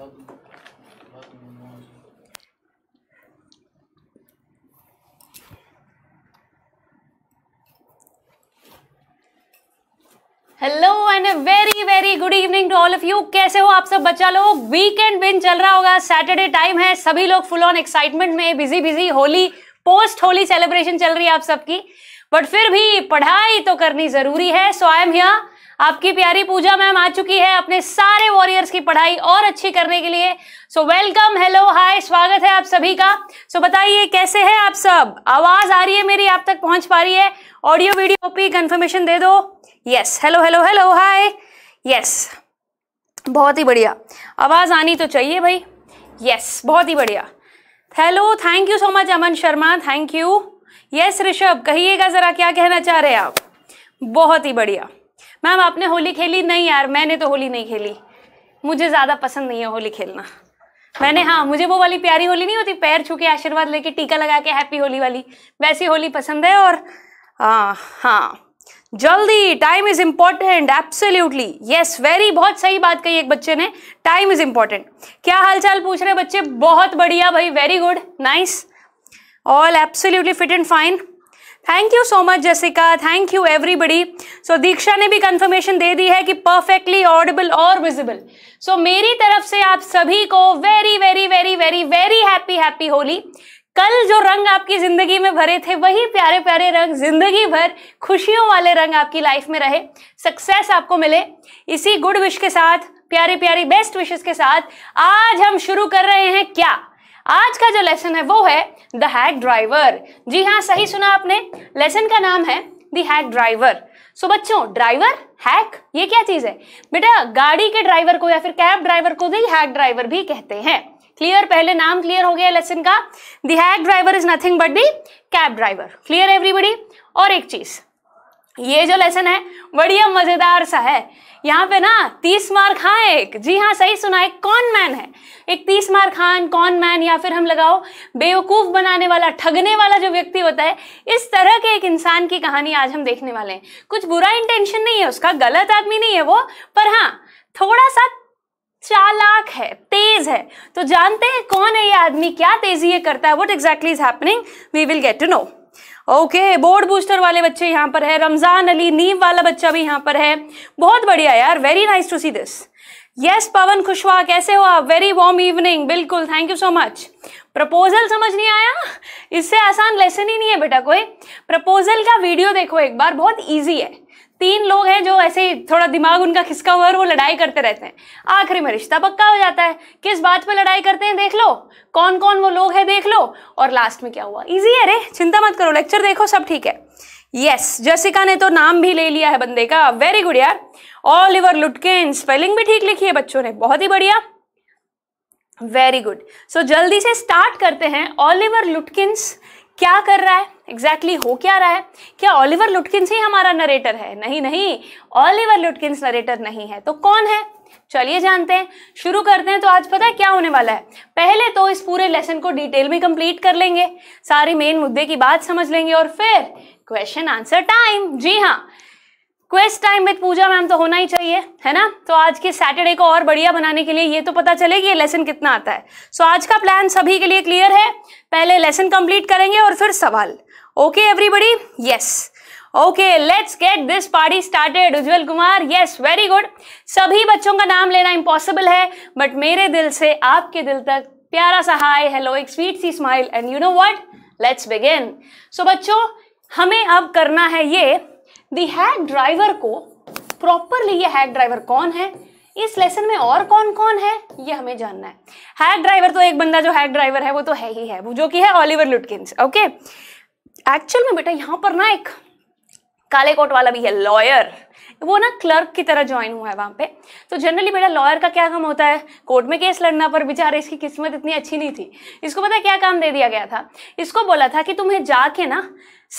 Hello and very very good evening to all of you कैसे हो आप सब बच्चा लोग वीकेंड बिन चल रहा होगा सैटरडे टाइम है सभी लोग फुल ऑन एक्साइटमेंट में busy busy Holi post Holi celebration चल रही है आप सबकी बट फिर भी पढ़ाई तो करनी जरूरी है सो आई एम हियर आपकी प्यारी पूजा मैम आ चुकी है अपने सारे वॉरियर्स की पढ़ाई और अच्छी करने के लिए सो वेलकम हेलो हाय स्वागत है आप सभी का सो so, बताइए कैसे हैं आप सब आवाज आ रही है मेरी आप तक पहुंच पा रही है ऑडियो वीडियो कॉपी कंफर्मेशन दे दो yes hello hello hello hi yes बहुत ही बढ़िया आवाज आनी तो चाहिए भाई यस बहुत ही बढ़िया hello thank you so much Aman Sharma thank you yes Rishabh कहिएगा ज़रा क्या कहना चाह रहे हैं आप बहुत ही बढ़िया मैम आपने होली खेली नहीं यार मैंने तो होली नहीं खेली मुझे ज़्यादा पसंद नहीं है होली खेलना मैंने हाँ मुझे वो वाली प्यारी होली नहीं होती पैर छू के आशीर्वाद लेके टीका लगा के हैप्पी होली वाली वैसी होली पसंद है और हाँ हाँ जल्दी time is important absolutely yes very बहुत सही बात कही एक बच्चे ने टाइम इज इम्पॉर्टेंट क्या हालचाल पूछ रहे बच्चे बहुत बढ़िया भाई very good nice all absolutely fit and fine thank you so much Jessica thank you everybody so Diksha ने भी कंफर्मेशन दे दी है कि परफेक्टली ऑडिबल और विजिबल सो मेरी तरफ से आप सभी को very very very very very happy happy Holi कल जो रंग आपकी ज़िंदगी में भरे थे वही प्यारे प्यारे रंग ज़िंदगी भर खुशियों वाले रंग आपकी लाइफ में रहे सक्सेस आपको मिले इसी गुड विश के साथ प्यारे प्यारे बेस्ट विशेष के साथ आज हम शुरू कर रहे हैं क्या आज का जो लेसन है वो है द हैक ड्राइवर जी हाँ सही सुना आपने लेसन का नाम है द हैक ड्राइवर सो बच्चों ड्राइवर हैक ये क्या चीज है बेटा गाड़ी के ड्राइवर को या फिर कैब ड्राइवर को भी हैक ड्राइवर भी कहते हैं क्लियर पहले नाम क्लियर हो गया लेसन का the hack driver is nothing but the cab driver clear everybody और एक चीज ये जो लेसन है बढ़िया मजेदार सा है यहाँ पे ना तीस मार खां एक जी हाँ सही सुना एक कौन मैन है एक तीस मार खान कौन मैन या फिर हम लगाओ बेवकूफ बनाने वाला ठगने वाला जो व्यक्ति होता है इस तरह के एक इंसान की कहानी आज हम देखने वाले हैं कुछ बुरा इंटेंशन नहीं है उसका गलत आदमी नहीं है वो पर हाँ थोड़ा सा चालाक है तेज है तो जानते हैं कौन है ये आदमी क्या तेजी ये करता है what exactly is happening we will get to know okay board booster वाले बच्चे यहाँ पर है रमजान अली नीम वाला बच्चा भी यहाँ पर है बहुत बढ़िया यार very nice to see this yes Pawan Khushwa कैसे हो आप वेरी वॉर्म इवनिंग बिल्कुल thank you so much proposal समझ नहीं आया इससे आसान लेसन ही नहीं है बेटा कोई प्रपोजल का वीडियो देखो एक बार बहुत ईजी है तीन लोग हैं जो ऐसे ही थोड़ा दिमाग उनका खिसका हुआ और वो लड़ाई करते रहते हैं आखिरी में रिश्ता पक्का हो जाता है किस बात पे लड़ाई करते हैं देख लो कौन कौन वो लोग हैं देख लो और लास्ट में क्या हुआ इजी है रे चिंता मत करो लेक्चर देखो सब ठीक है यस जैसिका जसिका ने तो नाम भी ले लिया है बंदे का वेरी गुड यार ऑल लुटके इन स्पेलिंग भी ठीक लिखी है बच्चों ने बहुत ही बढ़िया वेरी गुड सो जल्दी से स्टार्ट करते हैं ऑलिवर लुटकिंस क्या कर रहा है एग्जैक्टली exactly हो क्या रहा है क्या ओलिवर लुटकिंस ही हमारा नरेटर है नहीं नहीं ऑलिवर लुटकिंस नरेटर नहीं है तो कौन है चलिए जानते हैं शुरू करते हैं तो आज पता है क्या होने वाला है पहले तो इस पूरे लेसन को डिटेल में कंप्लीट कर लेंगे सारे मेन मुद्दे की बात समझ लेंगे और फिर क्वेश्चन आंसर टाइम जी हाँ quest time with Pooja ma'am तो होना ही चाहिए है ना तो आज के सैटरडे को और बढ़िया बनाने के लिए ये तो पता चले कि ये लेसन कितना आता है सो so, आज का प्लान सभी के लिए क्लियर है पहले लेसन कंप्लीट करेंगे और फिर सवाल okay everybody yes okay let's get this party started Ujjwal Kumar yes very good सभी बच्चों का नाम लेना इम्पॉसिबल है बट मेरे दिल से आपके दिल तक प्यारा सा हाय हेलो एक स्वीट सी smile and you know what let's begin so बच्चों हमें अब करना है ये दी ड्राइवर को प्रॉपरली ये हैक ड्राइवर कौन है इस लेसन में और कौन कौन है ये हमें जानना है हैक ड्राइवर तो एक बंदा जो हैक ड्राइवर है वो तो है ही है वो जो कि है ऑलिवर लुटकिंस ओके एक्चुअल में बेटा यहां पर ना एक काले कोट वाला भी है लॉयर वो ना क्लर्क की तरह ज्वाइन हुआ है वहाँ पे तो जनरली बेटा लॉयर का क्या काम होता है कोर्ट में केस लड़ना पर बेचारे इसकी किस्मत इतनी अच्छी नहीं थी इसको पता क्या काम दे दिया गया था इसको बोला था कि तुम्हें जाके ना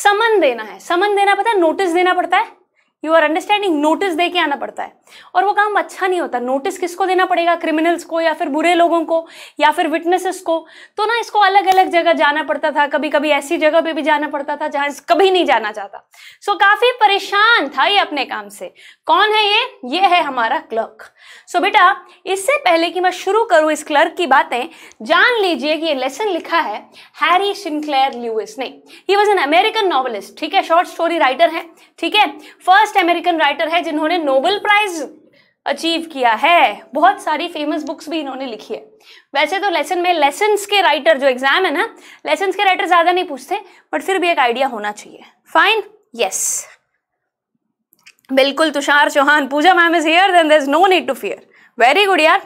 समन देना है समन देना पता है नोटिस देना पड़ता है यू आर अंडरस्टैंडिंग नोटिस दे के आना पड़ता है और वो काम अच्छा नहीं होता नोटिस किसको देना पड़ेगा क्रिमिनल्स को या फिर बुरे लोगों को या फिर विटनेसेस को तो ना इसको अलग अलग जगह जाना पड़ता था कभी कभी ऐसी जगह पे भी जाना पड़ता था जहां कभी नहीं जाना चाहता सो so, काफ़ी परेशान था ये अपने काम से कौन है ये ये है हमारा क्लर्क सो so, बेटा इससे पहले कि मैं शुरू करूँ इस क्लर्क की बातें जान लीजिए कि ये लेसन लिखा है हैरी सिंक्लेयर ल्यूइस ने he was an American novelist ठीक है शॉर्ट स्टोरी राइटर है ठीक है फर्स्ट फर्स्ट अमेरिकन राइटर है जिन्होंने नोबेल प्राइज अचीव किया है बहुत सारी फेमस बुक्स भी इन्होंने लिखी है वैसे तो लेसन में लेसन के राइटर जो एग्जाम है ना लेसन के राइटर ज़्यादा नहीं पूछते बट फिर भी एक आइडिया होना चाहिए फाइन यस बिल्कुल Tushar Chauhan Pooja ma'am is here then there is no need to fear very good यार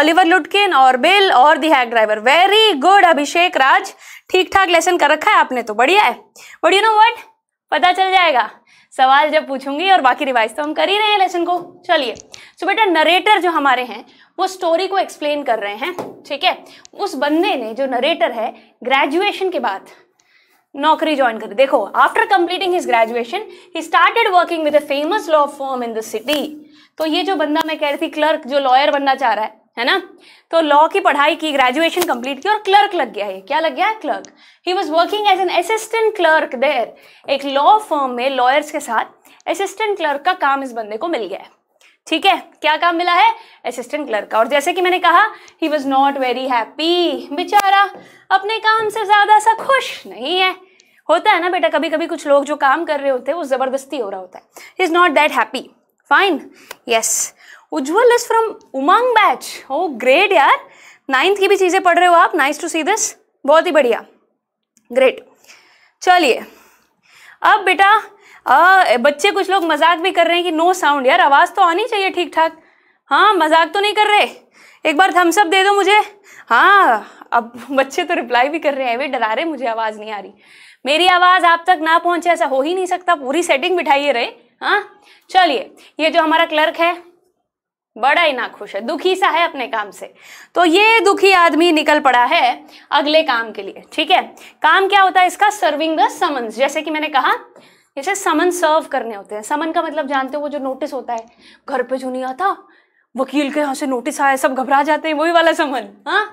ऑलिवर लुटकिन और बिल और the hack driver very good Abhishek Raj ठीक ठाक लेसन कर रखा है आपने तो बढ़िया है बट यू नो वट पता चल जाएगा सवाल जब पूछूंगी और बाकी रिवाइज तो हम कर ही रहे हैं लेसन को चलिए सो तो बेटा नरेटर जो हमारे हैं वो स्टोरी को एक्सप्लेन कर रहे हैं ठीक है उस बंदे ने जो नरेटर है ग्रेजुएशन के बाद नौकरी ज्वाइन करी देखो after completing his graduation he started working with a famous law firm in the city तो ये जो बंदा मैं कह रही थी क्लर्क जो लॉयर बनना चाह रहा है है ना तो लॉ की पढ़ाई की ग्रेजुएशन कंप्लीट की और क्लर्क लग गया है क्या लग गया है clerk he was working as an assistant clerk there एक लॉ फर्म में लॉयर्स के साथ असिस्टेंट क्लर्क का काम इस बंदे को मिल गया है ठीक है क्या काम मिला है असिस्टेंट क्लर्क का और जैसे कि मैंने कहा he was not very happy बेचारा अपने काम से ज़्यादा सा खुश नहीं है होता है ना बेटा कभी कभी कुछ लोग जो काम कर रहे होते हैं वो ज़बरदस्ती हो रहा होता है he is not that happy fine yes Ujjwal is from Umang batch oh great यार नाइन्थ की भी चीज़ें पढ़ रहे हो आप नाइस टू सी दिस बहुत ही बढ़िया ग्रेट चलिए अब बेटा बच्चे कुछ लोग मजाक भी कर रहे हैं कि नो साउंड यार आवाज़ तो आनी चाहिए ठीक ठाक हाँ मजाक तो नहीं कर रहे एक बार थम्सअप दे दो मुझे हाँ अब बच्चे तो रिप्लाई भी कर रहे हैं वे डरा रहे मुझे आवाज़ नहीं आ रही मेरी आवाज़ आप तक ना पहुंचे ऐसा हो ही नहीं सकता पूरी सेटिंग बिठाइए रहे हाँ चलिए ये जो हमारा क्लर्क है बड़ा ही ना खुश है दुखी सा है अपने काम से तो ये दुखी आदमी निकल पड़ा है अगले काम के लिए ठीक है काम क्या होता है इसका सर्विंग द समन्स जैसे कि मैंने कहा जैसे समन सर्व करने होते हैं समन का मतलब जानते हो वो जो नोटिस होता है घर पे जो नहीं आता वकील के यहाँ से नोटिस आया सब घबरा जाते हैं वही वाला समन हाँ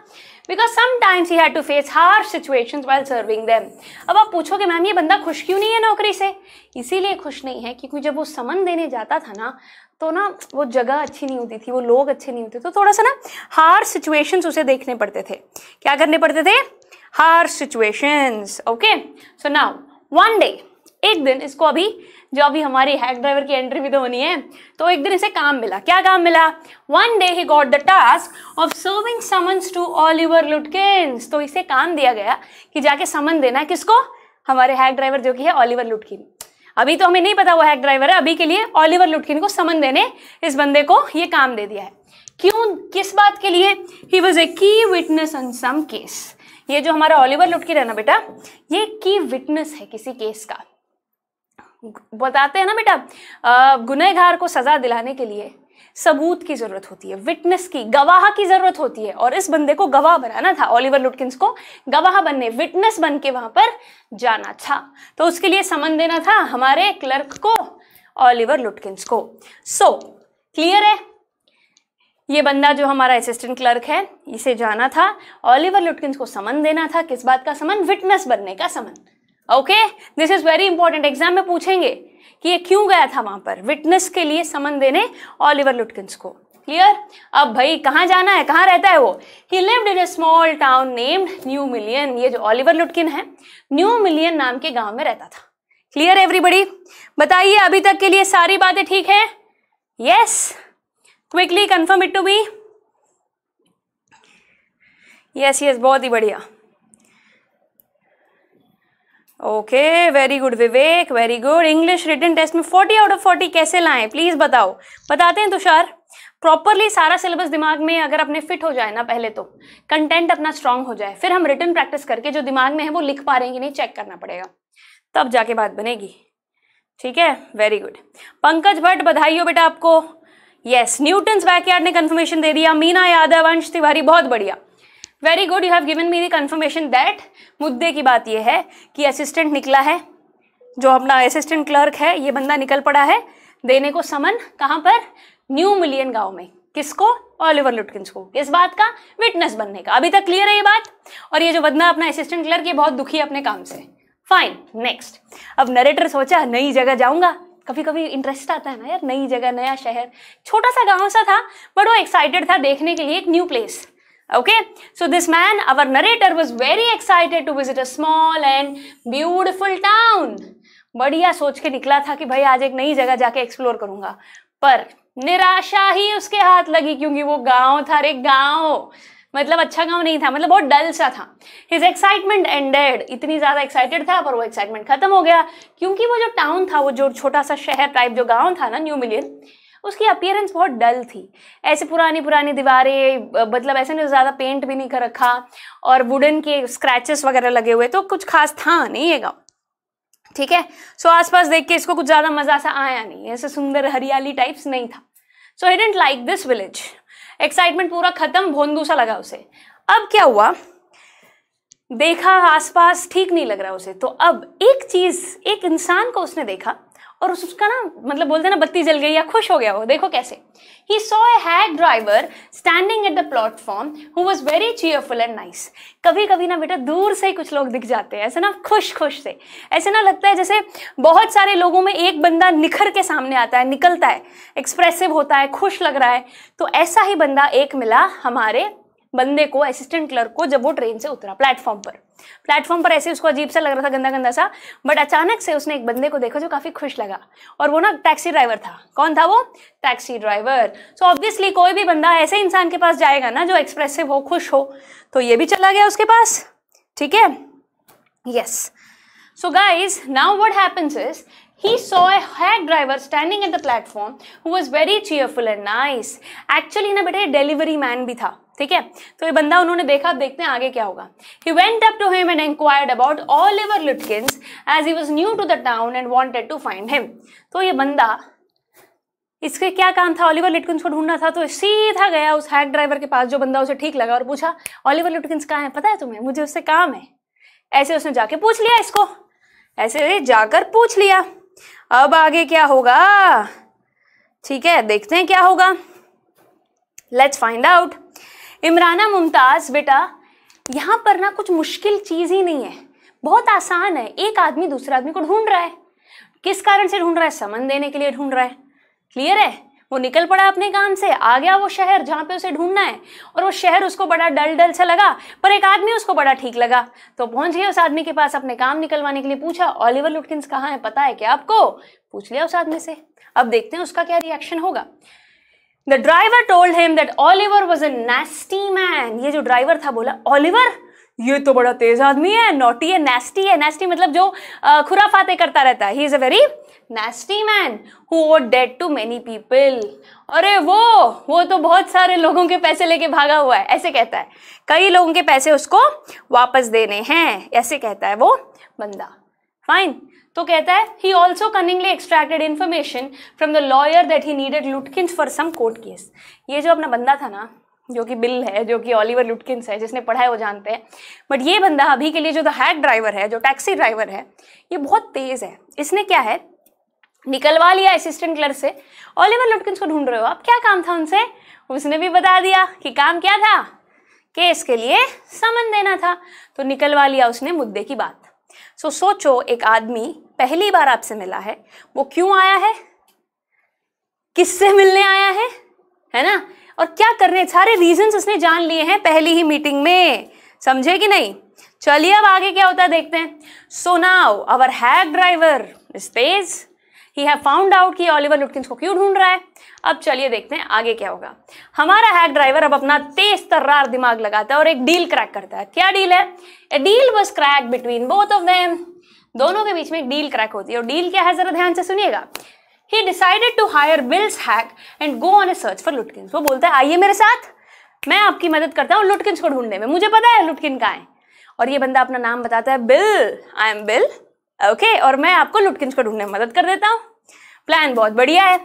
because sometimes you had to face hard situation well serving them अब आप पूछोगे मैम ये बंदा खुश क्यों नहीं है नौकरी से इसीलिए खुश नहीं है क्योंकि जब वो समन देने जाता था ना तो ना वो जगह अच्छी नहीं होती थी वो लोग अच्छे नहीं होते तो थोड़ा सा ना हार्ड सिचुएशंस उसे देखने पड़ते थे क्या करने पड़ते थे hard situations okay so now one day एक दिन इसको अभी जो अभी हमारी हैक ड्राइवर की एंट्री भी तो होनी है तो एक दिन इसे काम मिला क्या काम मिला one day he got the task of serving summons to Oliver Lutkins तो इसे काम दिया गया कि जाके समन देना किसको हमारे हैक ड्राइवर जो कि है ऑलिवर लुटकिन अभी तो हमें नहीं पता वो हैक ड्राइवर है अभी के लिए ऑलिवर लुटकिन को समन देने इस बंदे को ये काम दे दिया है क्यों किस बात के लिए ही वॉज ए की विटनेस ऑन सम केस ये जो हमारा ऑलिवर लुटकिन है ना बेटा ये की विटनेस है किसी केस का बताते हैं ना बेटा गुनहगार को सजा दिलाने के लिए सबूत की जरूरत होती है विटनेस की गवाह की जरूरत होती है और इस बंदे को गवाह बनाना था ऑलिवर लुटकिंस को गवाह बनने विटनेस बन के वहां पर जाना था तो उसके लिए समन देना था हमारे क्लर्क को ऑलिवर लुटकिंस को सो so, क्लियर है ये बंदा जो हमारा असिस्टेंट क्लर्क है इसे जाना था ऑलिवर लुटकिंस को समन देना था किस बात का समन विटनेस बनने का summon okay this is very important exam में पूछेंगे कि ये क्यों गया था वहां पर विटनेस के लिए समन देने ऑलिवर लुटकिंस को क्लियर अब भाई कहाँ जाना है कहाँ रहता है वो he lived in a small town named New Mullion ये जो ऑलिवर लुटकिन है न्यू मिलियन नाम के गांव में रहता था क्लियर एवरीबडी बताइए अभी तक के लिए सारी बातें ठीक है yes quickly confirm it to be yes yes बहुत ही बढ़िया okay very good Vivek very good English written test में फोर्टी आउट ऑफ फोर्टी कैसे लाएं प्लीज़ बताओ बताते हैं तुषार प्रॉपरली सारा सिलेबस दिमाग में अगर अपने फिट हो जाए ना पहले तो कंटेंट अपना स्ट्रांग हो जाए फिर हम रिटर्न प्रैक्टिस करके जो दिमाग में है वो लिख पा रहे हैं कि नहीं चेक करना पड़ेगा तब जाके बात बनेगी ठीक है वेरी गुड पंकज भट्ट बधाई हो बेटा आपको यस न्यूटन्स बैकयार्ड ने कंफर्मेशन दे दिया मीना यादव अंश तिवारी बहुत बढ़िया very good you have given me the confirmation that मुद्दे की बात यह है कि असिस्टेंट निकला है जो अपना असिस्टेंट क्लर्क है ये बंदा निकल पड़ा है देने को समन कहाँ पर न्यू मिलियन गांव में किसको ओवर लुटकिंस को किस बात का विटनेस बनने का अभी तक क्लियर है ये बात और ये जो बंदा अपना असिस्टेंट क्लर्क ये बहुत दुखी है अपने काम से फाइन नेक्स्ट अब नरेटर सोचा नई जगह जाऊंगा कभी कभी इंटरेस्ट आता है ना यार नई जगह नया शहर छोटा सा गांव सा था बट वो एक्साइटेड था देखने के लिए एक new place Okay, so this man, our narrator, was very excited to visit a small and beautiful town. बढ़िया सोच के निकला था कि भाई आज एक नई जगह जाके एक्सप्लोर करूंगा पर निराशा ही उसके हाथ लगी क्योंकि वो गांव था अरे गांव मतलब अच्छा गांव नहीं था मतलब बहुत डल सा था हिज एक्साइटमेंट एंडेड इतनी ज़्यादा एक्साइटेड था पर वो एक्साइटमेंट खत्म हो गया क्योंकि वो जो टाउन था वो जो छोटा सा शहर टाइप जो गांव था ना न्यू मिलियन उसकी अपियरेंस बहुत डल थी ऐसे पुरानी पुरानी दीवारें मतलब ऐसे नहीं ज़्यादा पेंट भी नहीं कर रखा और वुडन के स्क्रैचेस वगैरह लगे हुए तो कुछ खास था नहीं ये गाँव ठीक है सो so, आसपास देख के इसको कुछ ज़्यादा मज़ा सा आया नहीं ऐसे सुंदर हरियाली टाइप्स नहीं था so I didn't like this village excitement पूरा ख़त्म भोंदू सा लगा उसे अब क्या हुआ देखा आसपास ठीक नहीं लग रहा उसे तो अब एक चीज़ एक इंसान को उसने देखा और उसका ना मतलब बोलते ना बत्ती जल गई या खुश हो गया वो देखो कैसे he saw a hack driver standing at the platform who was very cheerful and nice कभी कभी ना बेटा दूर से ही कुछ लोग दिख जाते हैं ऐसे ना खुश खुश से ऐसे ना लगता है जैसे बहुत सारे लोगों में एक बंदा निखर के सामने आता है निकलता है एक्सप्रेसिव होता है खुश लग रहा है तो ऐसा ही बंदा एक मिला हमारे बंदे को असिस्टेंट क्लर्क को जब वो ट्रेन से उतरा प्लेटफॉर्म पर प्लेटफॉर्म पर ऐसे उसको अजीब सा लग रहा था गंदा गंदा सा बट अचानक से उसने एक बंदे को देखा जो काफ़ी खुश लगा और वो ना टैक्सी ड्राइवर था कौन था वो टैक्सी ड्राइवर सो ऑब्वियसली कोई भी बंदा ऐसे इंसान के पास जाएगा ना जो एक्सप्रेसिव हो खुश हो तो ये भी चला गया उसके पास ठीक है yes so guys now what happens is he saw a hack driver standing at the platform who was very cheerful and nice. Actually ना बेटा delivery man भी था ठीक है तो ये बंदा उन्होंने देखा देखते हैं आगे क्या होगा he went up to him and inquired about Oliver Lutkins as he was new to the town and wanted to find him तो ये बंदा इसके क्या काम था ओलिवर लिटकिंस को ढूंढना था तो सीधा गया उस हैक ड्राइवर के पास जो बंदा उसे ठीक लगा और पूछा ओलिवर लिटकिंस कहाँ है पता है तुम्हें मुझे उससे काम है ऐसे उसने जाके पूछ लिया इसको ऐसे जाकर पूछ लिया अब आगे क्या होगा ठीक है देखते हैं क्या होगा let's find out Imrana Mumtaz बेटा यहाँ पर ना कुछ मुश्किल चीज़ ही नहीं है बहुत आसान है एक आदमी दूसरे आदमी को ढूंढ रहा है किस कारण से ढूंढ रहा है समन देने के लिए ढूंढ रहा है क्लियर है वो निकल पड़ा अपने काम से आ गया वो शहर जहाँ पे उसे ढूंढना है और वो शहर उसको बड़ा डल डल सा लगा पर एक आदमी उसको बड़ा ठीक लगा तो पहुंच गया उस आदमी के पास अपने काम निकलवाने के लिए पूछा ऑलिवर लुटकिन कहाँ है पता है क्या आपको पूछ लिया उस आदमी से अब देखते हैं उसका क्या रिएक्शन होगा the driver told him that Oliver was a nasty man ये जो ड्राइवर था बोला ऑलिवर ये तो बड़ा तेज आदमी है नोटी है नेस्टी है नेस्टी मतलब जो खुराफाते करता रहता है he is a very nasty man who वो डेड टू मेनी पीपल अरे वो वो तो बहुत सारे लोगों के पैसे लेके भागा हुआ है ऐसे कहता है कई लोगों के पैसे उसको वापस देने हैं ऐसे कहता है वो बंदा फाइन तो कहता है he also cunningly extracted information from the lawyer that he needed Lutkins for some court case ये जो अपना बंदा था ना जो कि बिल है जो कि ऑलिवर लुटकिंस है जिसने पढ़ा है वो जानते हैं बट ये बंदा अभी के लिए जो द हैक ड्राइवर है जो टैक्सी ड्राइवर है ये बहुत तेज़ है इसने क्या है निकलवा लिया असिस्टेंट क्लर्क से ऑलिवर लुटकिंस को ढूंढ रहे हो आप क्या काम था उनसे उसने भी बता दिया कि काम क्या था केस के लिए समन देना था तो निकलवा लिया उसने मुद्दे की बात सो so, सोचो एक आदमी पहली बार आपसे मिला है वो क्यों आया है किससे मिलने आया है है ना और क्या करने सारे रीजंस उसने जान लिए हैं पहली ही मीटिंग में समझे कि नहीं चलिए अब आगे क्या होता है देखते हैं so now our hack driver is तेज़ ही हैव फाउंड आउट कि ओलिवर लुटकिंस को क्यों ढूंढ रहा है अब चलिए देखते हैं आगे क्या होगा हमारा हैक ड्राइवर अब अपना तेज तर्रार दिमाग लगाता है और एक डील क्रैक करता है क्या डील है a deal was crack between both of them दोनों के बीच में एक डील क्रैक होती है और डील क्या है जरा ध्यान से सुनिएगा he decided to hire Bill's hack and go on a search for Lutkins वो बोलता है आइए मेरे साथ मैं आपकी मदद करता हूँ लुटकिन को ढूंढने में मुझे पता है लुटकिन का है और ये बंदा अपना नाम बताता है Bill I am Bill okay और मैं आपको लुटकिंस को ढूंढने में मदद कर देता हूँ प्लान बहुत बढ़िया है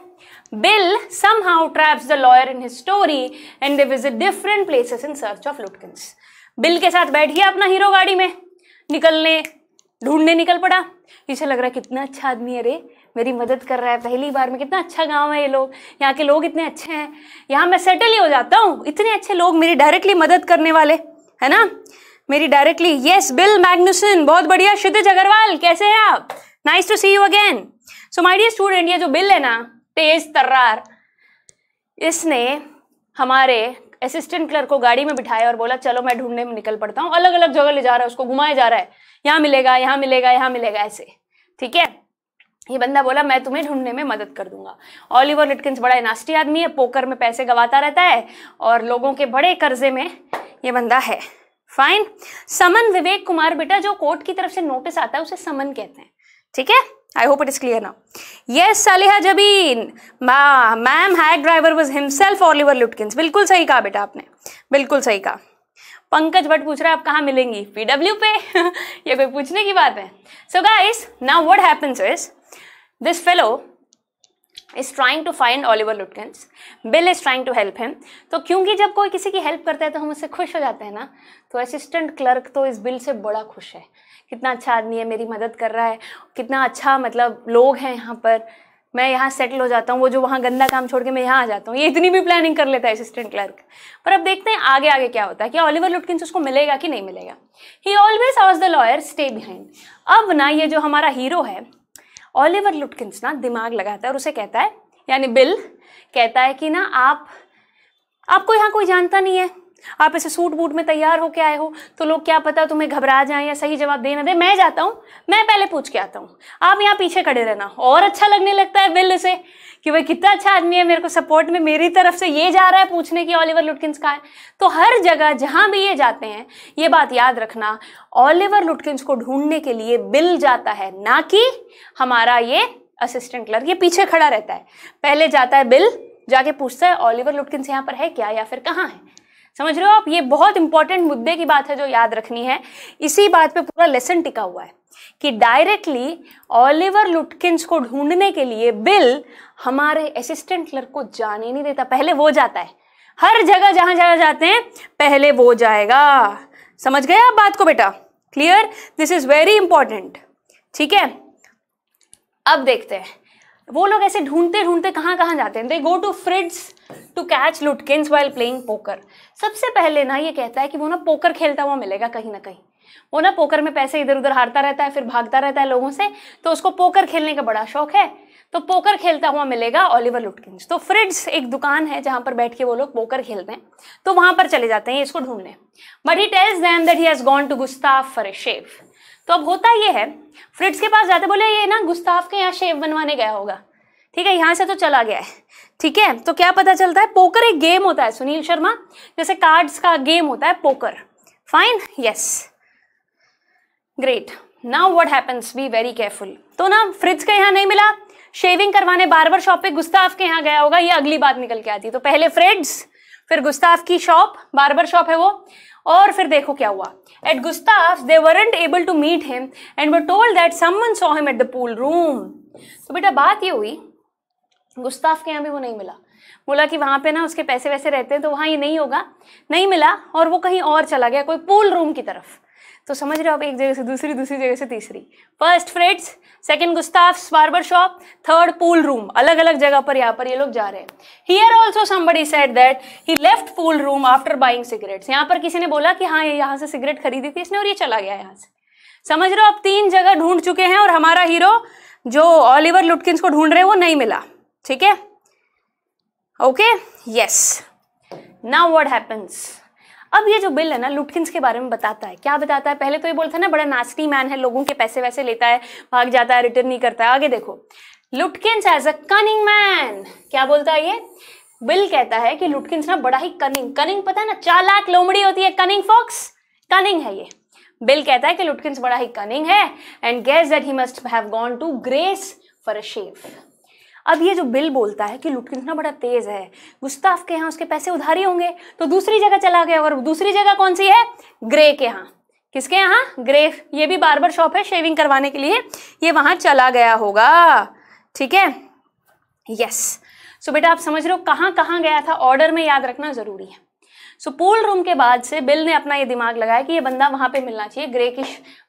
Bill somehow traps the lawyer in history and they visit different places in search of Lutkins Bill के साथ बैठ गया अपना हीरो गाड़ी में निकलने ढूंढने निकल पड़ा इसे लग रहा है कितना अच्छा आदमी है रे मेरी मदद कर रहा है पहली बार में कितना अच्छा गांव है ये लोग यहाँ के लोग इतने अच्छे हैं यहाँ मैं सेटल ही हो जाता हूँ इतने अच्छे लोग मेरी डायरेक्टली मदद करने वाले है ना मेरी डायरेक्टली यस बिल मैग्नुसन बहुत बढ़िया क्षितिज अग्रवाल कैसे हैं आप nice to see you again so my dear student ये जो बिल है ना तेज तर्रार इसने हमारे असिस्टेंट क्लर्क को गाड़ी में बिठाया और बोला चलो मैं ढूंढने में निकल पड़ता हूँ अलग अलग जगह ले जा रहा है उसको घुमाया जा रहा है यहाँ मिलेगा यहाँ मिलेगा यहाँ मिलेगा ऐसे ठीक है ये बंदा बोला मैं तुम्हें ढूंढने में मदद कर दूंगा ऑलिवर लिटकिंस बड़ा नास्टी आदमी है पोकर में पैसे गवाता रहता है और लोगों के बड़े कर्जे में ये बंदा है फाइन समन विवेक कुमार बेटा जो कोर्ट की तरफ से नोटिस आता है उसे समन कहते हैं ठीक है I hope it is clear ना yes Saliha Jabeen ma'am hack driver was himself Oliver Lutkin बिल्कुल सही कहा बेटा आपने बिल्कुल सही कहा पंकज भट्ट पूछ रहा है आप कहाँ मिलेंगी पीडब्ल्यू पे ये कोई पूछने की बात है so guys now what happens is this fellow is trying to find Oliver Lutkins. Bill is trying to help him तो क्योंकि जब कोई किसी की हेल्प करता है तो हम उससे खुश हो जाते हैं ना तो असिस्टेंट क्लर्क तो इस बिल से बड़ा खुश है कितना अच्छा आदमी है मेरी मदद कर रहा है कितना अच्छा मतलब लोग हैं यहाँ पर मैं यहाँ सेटल हो जाता हूँ वो जो वहाँ गंदा काम छोड़ के मैं यहाँ आ जाता हूँ ये इतनी भी प्लानिंग कर लेता है असिस्टेंट क्लर्क पर अब देखते हैं आगे आगे क्या होता है कि ऑलिवर लुटकिन उसको मिलेगा कि नहीं मिलेगा he always allows the lawyer stay behind अब ना ये जो हमारा हीरो है ओलिवर लुटकिंस ना दिमाग लगाता है और उसे कहता है यानी बिल कहता है कि ना आप आपको यहाँ कोई जानता नहीं है आप ऐसे सूट बूट में तैयार होके आए हो तो लोग क्या पता तुम्हें घबरा जाए या सही जवाब दे ना दे मैं जाता हूँ मैं पहले पूछ के आता हूँ आप यहाँ पीछे खड़े रहना और अच्छा लगने लगता है बिल उसे कि वह कितना अच्छा आदमी है मेरे को सपोर्ट में मेरी तरफ से ये जा रहा है पूछने की ऑलिवर लुटकिंस का है तो हर जगह जहां भी ये जाते हैं ये बात याद रखना ऑलिवर लुटकिंस को ढूंढने के लिए बिल जाता है ना कि हमारा ये असिस्टेंट क्लर्क ये पीछे खड़ा रहता है पहले जाता है बिल जाके पूछता है ऑलिवर लुटकिंस यहाँ पर है क्या या फिर कहाँ है समझ रहे हो आप ये बहुत इंपॉर्टेंट मुद्दे की बात है जो याद रखनी है इसी बात पे पूरा लेसन टिका हुआ है कि डायरेक्टली ऑलिवर लुटकिंस को ढूंढने के लिए बिल हमारे असिस्टेंट क्लर्क को जाने नहीं देता पहले वो जाता है हर जगह जहां जहां जाते हैं पहले वो जाएगा समझ गए आप बात को बेटा clear this is very important ठीक है अब देखते हैं वो लोग ऐसे ढूंढते ढूंढते कहां कहां जाते हैं they go to Fritz to catch Lutkins while playing poker सबसे पहले ना ये कहता है कि वो ना पोकर खेलता हुआ मिलेगा कहीं ना कहीं वो ना पोकर में पैसे इधर उधर हारता रहता है फिर भागता रहता है लोगों से तो उसको पोकर खेलने का बड़ा शौक है तो पोकर खेलता हुआ मिलेगा ओलिवर लुटकिंस तो फ्रिड्स एक दुकान है जहां पर बैठ के वो लोग पोकर खेलते हैं तो वहां पर चले जाते हैं इसको ढूंढने but he tells them that he has gone to Gustaf for a shave तो अब होता ये है फ्रिड्स के पास जाते बोले ये ना गुस्ताफ के यहाँ शेव बनवाने गया होगा ठीक है यहां से तो चला गया है ठीक है तो क्या पता चलता है पोकर एक गेम होता है सुनील शर्मा जैसे कार्ड्स का गेम होता है poker fine yes great now what happens be very careful तो ना फ्रिज का यहां नहीं मिला शेविंग करवाने बार शॉप पे गुस्ताफ के यहाँ गया होगा ये अगली बात निकल के आती है तो पहले फ्रिड्स फिर गुस्ताफ की शॉप बार शॉप है वो और फिर देखो क्या हुआ at Gustaf they weren't able to meet him and वो told that someone saw him at the pool room तो बेटा बात ये हुई गुस्ताफ के यहाँ भी वो नहीं मिला बोला कि वहाँ पे ना उसके पैसे वैसे रहते हैं तो वहाँ ये नहीं होगा नहीं मिला और वो कहीं और चला गया कोई पूल रूम की तरफ तो समझ रहे हो आप एक जगह से दूसरी दूसरी जगह से तीसरी first Fritz's second Gustaf's barber shop third pool room अलग अलग जगह पर यहाँ पर ये लोग जा रहे हैं here also somebody said that he left pool room after buying cigarettes यहाँ पर किसी ने बोला कि हाँ ये यहाँ से सिगरेट खरीदी थी इसने और ये चला गया यहाँ से समझ रहे हो आप तीन जगह ढूंढ चुके हैं और हमारा हीरो जो ऑलिवर लुटकिंस को ढूंढ रहे हैं वो नहीं मिला ठीक है okay yes now what happens अब ये जो बिल है ना लुटकिंस के बारे में बताता है क्या बताता है पहले तो ये बोलता है ना बड़ा नास्टी मैन है लोगों के पैसे वैसे लेता है भाग जाता है रिटर्न नहीं करता है आगे देखो Lutkins as a cunning man क्या बोलता है ये बिल कहता है कि लुटकिंस ना बड़ा ही कनिंग कनिंग पता है ना चालाक लोमड़ी होती है कनिंग फॉक्स कनिंग है ये बिल कहता है कि लुटकिंस बड़ा ही कनिंग है and guess that he must have gone to Gray's for a shave अब ये जो बिल बोलता है कि लुटकिन कितना बड़ा तेज़ है गुस्ताफ के यहाँ उसके पैसे उधारी होंगे तो दूसरी जगह चला गया और दूसरी जगह कौन सी है ग्रे के यहाँ किसके यहाँ ग्रे ये भी बार्बर शॉप है शेविंग करवाने के लिए ये वहां चला गया होगा ठीक है यस सो बेटा आप समझ रहे हो कहाँ कहाँ गया था ऑर्डर में याद रखना ज़रूरी है सो पूल रूम के बाद से बिल ने अपना ये दिमाग लगाया कि ये बंदा वहां पे मिलना चाहिए ग्रे की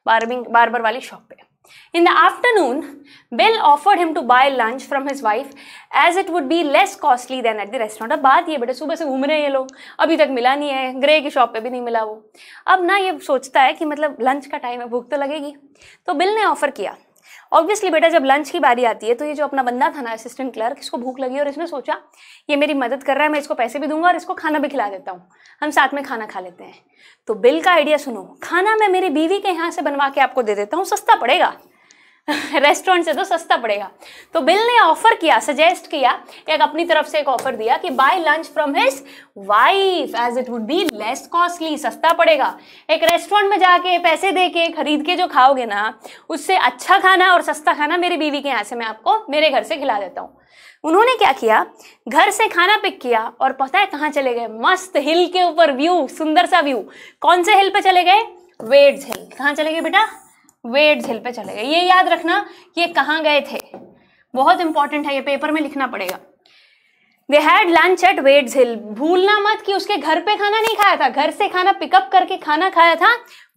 बार्बिंग बार्बर वाली शॉप पे In the afternoon, Bill offered him to buy lunch from his wife as it would be less costly than at the restaurant. अब बात ये बेटा सुबह से घूम रहे हैं ये लोग अभी तक मिला नहीं है ग्रे की शॉप पे भी नहीं मिला वो अब ना ये सोचता है कि मतलब लंच का टाइम है भूख तो लगेगी तो बिल ने ऑफर किया ऑब्वियसली बेटा जब लंच की बारी आती है तो ये जो अपना बंदा था ना असिस्टेंट क्लर्क इसको भूख लगी और इसने सोचा ये मेरी मदद कर रहा है मैं इसको पैसे भी दूंगा और इसको खाना भी खिला देता हूँ हम साथ में खाना खा लेते हैं तो बिल का आइडिया सुनो खाना मैं मेरी बीवी के यहाँ से बनवा के आपको दे देता हूँ सस्ता पड़ेगा रेस्टोरेंट से तो सस्ता पड़ेगा तो बिल ने ऑफर किया सजेस्ट किया एक अपनी तरफ से एक ऑफर दिया कि buy lunch from his wife as it would be less costly सस्ता पड़ेगा एक रेस्टोरेंट में जाके पैसे दे के खरीद के जो खाओगे ना उससे अच्छा खाना और सस्ता खाना मेरी बीवी के यहाँ से मैं आपको मेरे घर से खिला देता हूँ उन्होंने क्या किया घर से खाना पिक किया और पता है कहाँ चले गए मस्त हिल के ऊपर व्यू सुंदर सा व्यू कौन से हिल पे चले गए वेड्स हिल कहाँ चले गए बेटा वेड हिल पे चले गए ये याद रखना ये कहाँ गए थे बहुत इंपॉर्टेंट है ये पेपर में लिखना पड़ेगा they had lunch at Wade झील भूलना मत कि उसके घर पे खाना नहीं खाया था घर से खाना पिकअप करके खाना खाया था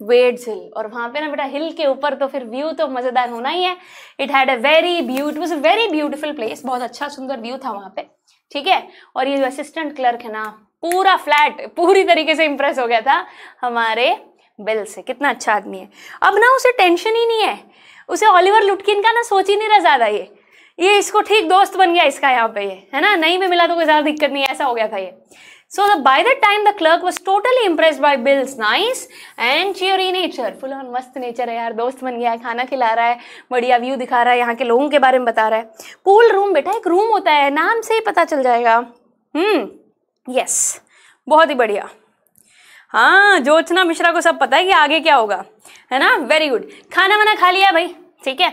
वेड झील और वहां पे ना बेटा हिल के ऊपर तो फिर व्यू तो मजेदार होना ही है it had a very beaut was a very beautiful place बहुत अच्छा सुंदर व्यू था वहां पे ठीक है और ये जो असिस्टेंट क्लर्क है ना पूरा फ्लैट पूरी तरीके से इंप्रेस हो गया था हमारे बिल से कितना अच्छा आदमी है अब ना उसे टेंशन ही नहीं है उसे ऑलिवर लुटकिन का ना सोच ही नहीं रहा ज़्यादा ये ये इसको ठीक दोस्त बन गया इसका यहाँ पे ये है ना नहीं भी मिला तो कोई ज़्यादा दिक्कत नहीं है ऐसा हो गया था ये सो the, by time the clerk was totally totally impressed by Bill's nice and cheery nature full on मस्त नेचर है यार दोस्त बन गया है खाना खिला रहा है बढ़िया व्यू दिखा रहा है यहाँ के लोगों के बारे में बता रहा है पूल रूम बेटा एक रूम होता है नाम से ही पता चल जाएगा हम्म यस yes, बहुत ही बढ़िया हाँ जोचना मिश्रा को सब पता है कि आगे क्या होगा है ना वेरी गुड खाना वाना खा लिया भाई ठीक है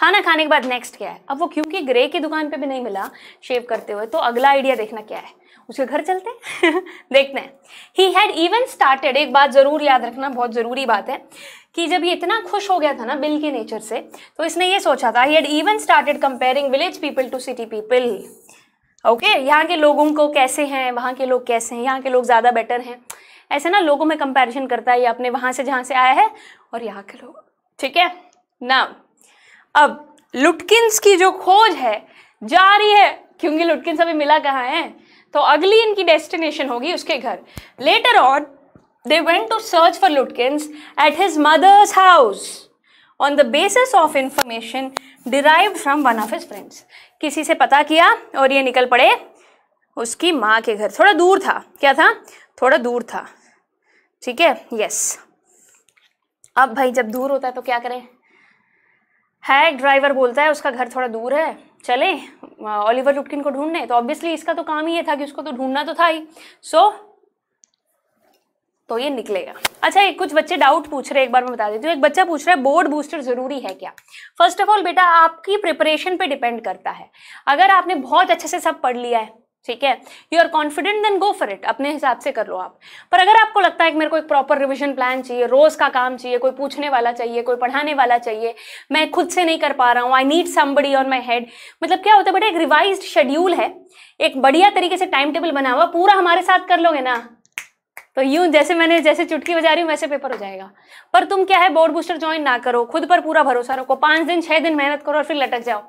खाना खाने के बाद नेक्स्ट क्या है अब वो क्योंकि ग्रे की दुकान पे भी नहीं मिला शेव करते हुए तो अगला आइडिया देखना क्या है उसके घर चलते हैं देखते हैं ही हैड इवन स्टार्टेड एक बात ज़रूर याद रखना बहुत ज़रूरी बात है कि जब ये इतना खुश हो गया था ना बिल के नेचर से तो इसने ये सोचा था he had even started comparing village people to city people okay यहाँ के लोगों को कैसे हैं वहाँ के लोग कैसे हैं यहाँ के लोग ज़्यादा बेटर हैं ऐसे ना लोगों में कंपैरिजन करता है ये अपने वहां से जहां से आया है और यहाँ के लोग ठीक है ना अब लुटकिंस की जो खोज है जारी है क्योंकि लुटकिंस अभी मिला कहाँ है तो अगली इनकी डेस्टिनेशन होगी उसके घर later on they went to search for Lutkins at his mother's house on the basis of information derive from one of his friends किसी से पता किया और ये निकल पड़े उसकी माँ के घर थोड़ा दूर था क्या था थोड़ा दूर था ठीक है यस अब भाई जब दूर होता है तो क्या करें है ड्राइवर बोलता है उसका घर थोड़ा दूर है चले ओलिवर लुटकिन को ढूंढने तो ऑब्वियसली इसका तो काम ही है था कि उसको तो ढूंढना तो था ही सो so, तो ये निकलेगा अच्छा एक कुछ बच्चे डाउट पूछ रहे एक बार मैं बता देती हूँ एक बच्चा पूछ रहा है बोर्ड बूस्टर जरूरी है क्या फर्स्ट ऑफ ऑल बेटा आपकी प्रिपरेशन पे डिपेंड करता है अगर आपने बहुत अच्छे से सब पढ़ लिया है ठीक है you are confident then go for it अपने हिसाब से कर लो आप पर अगर आपको लगता है कि मेरे को एक प्रॉपर रिविजन प्लान चाहिए रोज का काम चाहिए कोई पूछने वाला चाहिए कोई पढ़ाने वाला चाहिए मैं खुद से नहीं कर पा रहा हूँ I need somebody on my head मतलब क्या होता है बट एक रिवाइज शेड्यूल है एक बढ़िया तरीके से टाइम टेबल बना हुआ पूरा हमारे साथ कर लोगे ना तो यूं जैसे मैंने जैसे चुटकी बजा रही हूँ वैसे पेपर हो जाएगा पर तुम क्या है बोर्ड बूस्टर ज्वाइन ना करो खुद पर पूरा भरोसा रखो पाँच दिन छः दिन मेहनत करो और फिर लटक जाओ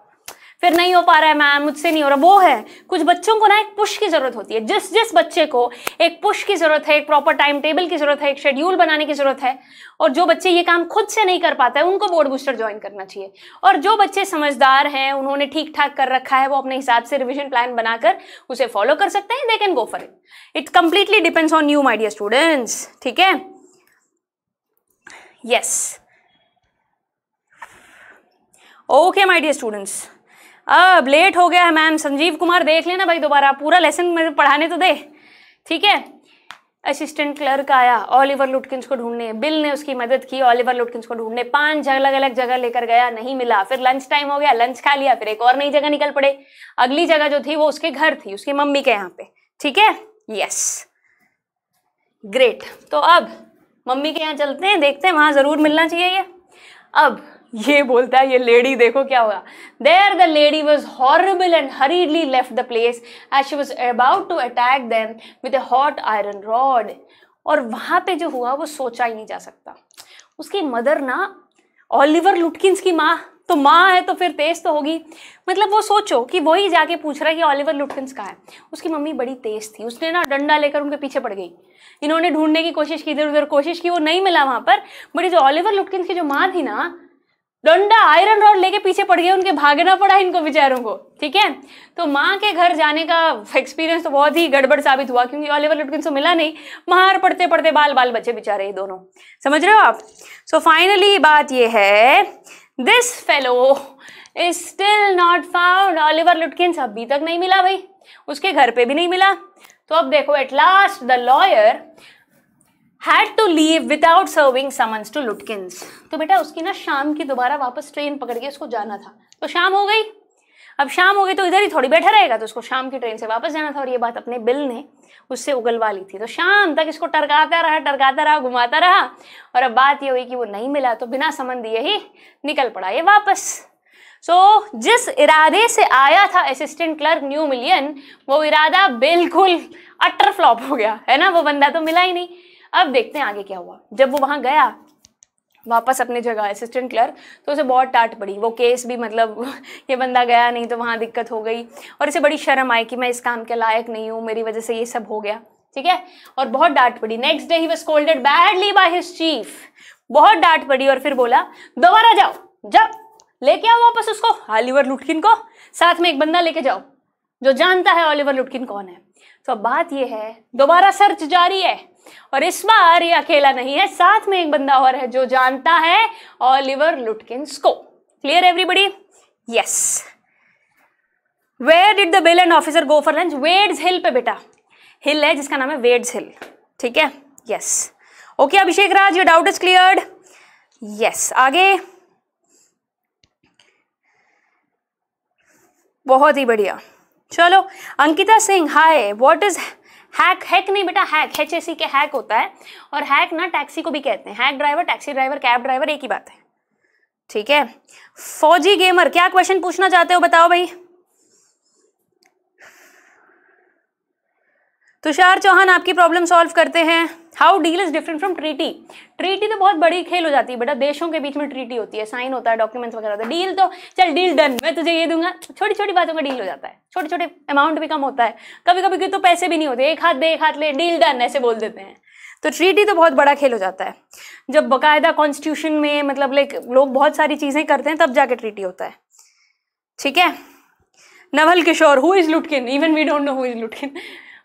फिर नहीं हो पा रहा है मैम मुझसे नहीं हो रहा वो है कुछ बच्चों को ना एक पुश की ज़रूरत होती है जिस जिस बच्चे को एक पुश की ज़रूरत है एक प्रॉपर टाइम टेबल की ज़रूरत है एक शेड्यूल बनाने की ज़रूरत है और जो बच्चे ये काम खुद से नहीं कर पाता है उनको बोर्ड बूस्टर ज्वाइन करना चाहिए और जो बच्चे समझदार हैं उन्होंने ठीक ठाक कर रखा है वो अपने हिसाब से रिविजन प्लान बनाकर उसे फॉलो कर सकते हैं they can go for it it completely depends on you my dear students ठीक है yes okay my dear students अब लेट हो गया है मैम संजीव कुमार देख लेना भाई दोबारा पूरा लेसन मेरे पढ़ाने तो दे ठीक है असिस्टेंट क्लर्क आया ऑलिवर लुटकिंस को ढूंढने बिल ने उसकी मदद की ओलिवर लुटकिंस को ढूंढने पांच अलग अलग जगह लेकर गया नहीं मिला फिर लंच टाइम हो गया लंच खा लिया फिर एक और नई जगह निकल पड़े अगली जगह जो थी वो उसके घर थी उसकी मम्मी के यहाँ पे ठीक है यस ग्रेट तो अब मम्मी के यहाँ चलते हैं देखते हैं वहां जरूर मिलना चाहिए ये अब ये बोलता है ये लेडी देखो क्या हुआ there the lady was horrible and hurriedly left the place as she was about to attack them with a hot iron rod और वहाँ पे जो हुआ वो सोचा ही नहीं जा सकता उसकी मदर ना ओलिवर लुटकिंस की माँ तो माँ है तो फिर तेज तो होगी मतलब वो सोचो कि वही जाके पूछ रहा है कि ऑलिवर लुटकिंस कहाँ है उसकी मम्मी बड़ी तेज थी उसने ना डंडा लेकर उनके पीछे पड़ गई इन्होंने ढूंढने की कोशिश की इधर उधर कोशिश की वो नहीं मिला वहाँ पर बट जो ऑलिवर लुटकिंस की जो माँ थी ना डंडा आयरन रॉड लेके पीछे पड़ गए उनके भागना पड़ा इनको बेचारों को ठीक है तो माँ के घर जाने का एक्सपीरियंस तो बहुत ही गड़बड़ साबित हुआ क्योंकि ऑलिवर लुटकिन से मिला नहीं मार पड़ते पड़ते बाल बाल बचे बेचारे ये दोनों समझ रहे हो आप सो so, फाइनली बात ये है this fellow is still not found Oliver Lutkin अभी तक नहीं मिला भाई उसके घर पे भी नहीं मिला तो अब देखो at last the lawyer had to leave without serving summons to Lutkins तो बेटा उसकी ना शाम की दोबारा वापस ट्रेन पकड़ के उसको जाना था तो शाम हो गई अब शाम हो गई तो इधर ही थोड़ी बैठा रहेगा तो उसको शाम की ट्रेन से वापस जाना था और ये बात अपने बिल ने उससे उगलवा ली थी तो शाम तक इसको टरकाता रहा टरकाता रहा घुमाता रहा और अब बात ये हुई कि वो नहीं मिला तो बिना समन दिए ही निकल पड़ा ये वापस सो so, जिस इरादे से आया था असिस्टेंट क्लर्क न्यू मिलियन वो इरादा बिल्कुल अटर फ्लॉप हो गया है ना वो बंदा तो मिला ही नहीं अब देखते हैं आगे क्या हुआ जब वो वहां गया वापस अपने जगह असिस्टेंट क्लर्क तो उसे बहुत टाट पड़ी वो केस भी मतलब ये बंदा गया नहीं तो वहाँ दिक्कत हो गई और इसे बड़ी शर्म आई कि मैं इस काम के लायक नहीं हूँ मेरी वजह से ये सब हो गया ठीक है और बहुत डांट पड़ी next day he was scolded badly by his chief बहुत डांट पड़ी और फिर बोला दोबारा जाओ जब लेके आओ वापस उसको ऑलिवर लुटकिन को साथ में एक बंदा लेके जाओ जो जानता है ऑलिवर लुटकिन कौन है तो बात यह है दोबारा सर्च जारी है और इस बार ये अकेला नहीं है साथ में एक बंदा और है जो जानता है ऑलिवर लुटकिंस को clear everybody yes where did the Bill and officer go for lunch Wade's Hill पे बेटा हिल है जिसका नाम है वेड्स हिल ठीक है yes okay Abhishek Raj your doubt is cleared yes आगे बहुत ही बढ़िया चलो Ankita Singh hi what is hack hack नहीं बेटा hack H S K hack होता है और हैक ना टैक्सी को भी कहते हैं hack driver taxi driver cab driver एक ही बात है ठीक है फौजी गेमर क्या क्वेश्चन पूछना चाहते हो बताओ भाई तुषार चौहान आपकी प्रॉब्लम सॉल्व करते हैं how deal is different from treaty treaty तो बहुत बड़ी खेल हो जाती है बेटा देशों के बीच में ट्रीटी होती है साइन होता है डॉक्यूमेंट्स वगैरह होता है डील तो चल डील डन मैं तुझे ये दूंगा छोटी छोटी बातों का डील हो जाता है छोटे छोटे अमाउंट भी कम होता है कभी कभी तो पैसे भी नहीं होते एक हाथ दे एक हाथ ले डील डन ऐसे बोल देते हैं तो ट्रीटी तो बहुत बड़ा खेल हो जाता है जब बाकायदा कॉन्स्टिट्यूशन में मतलब लाइक लोग बहुत सारी चीज़ें करते हैं तब जाके ट्रीटी होता है ठीक है Naval Kishore who is Lutkin even we don't know who is Lutkin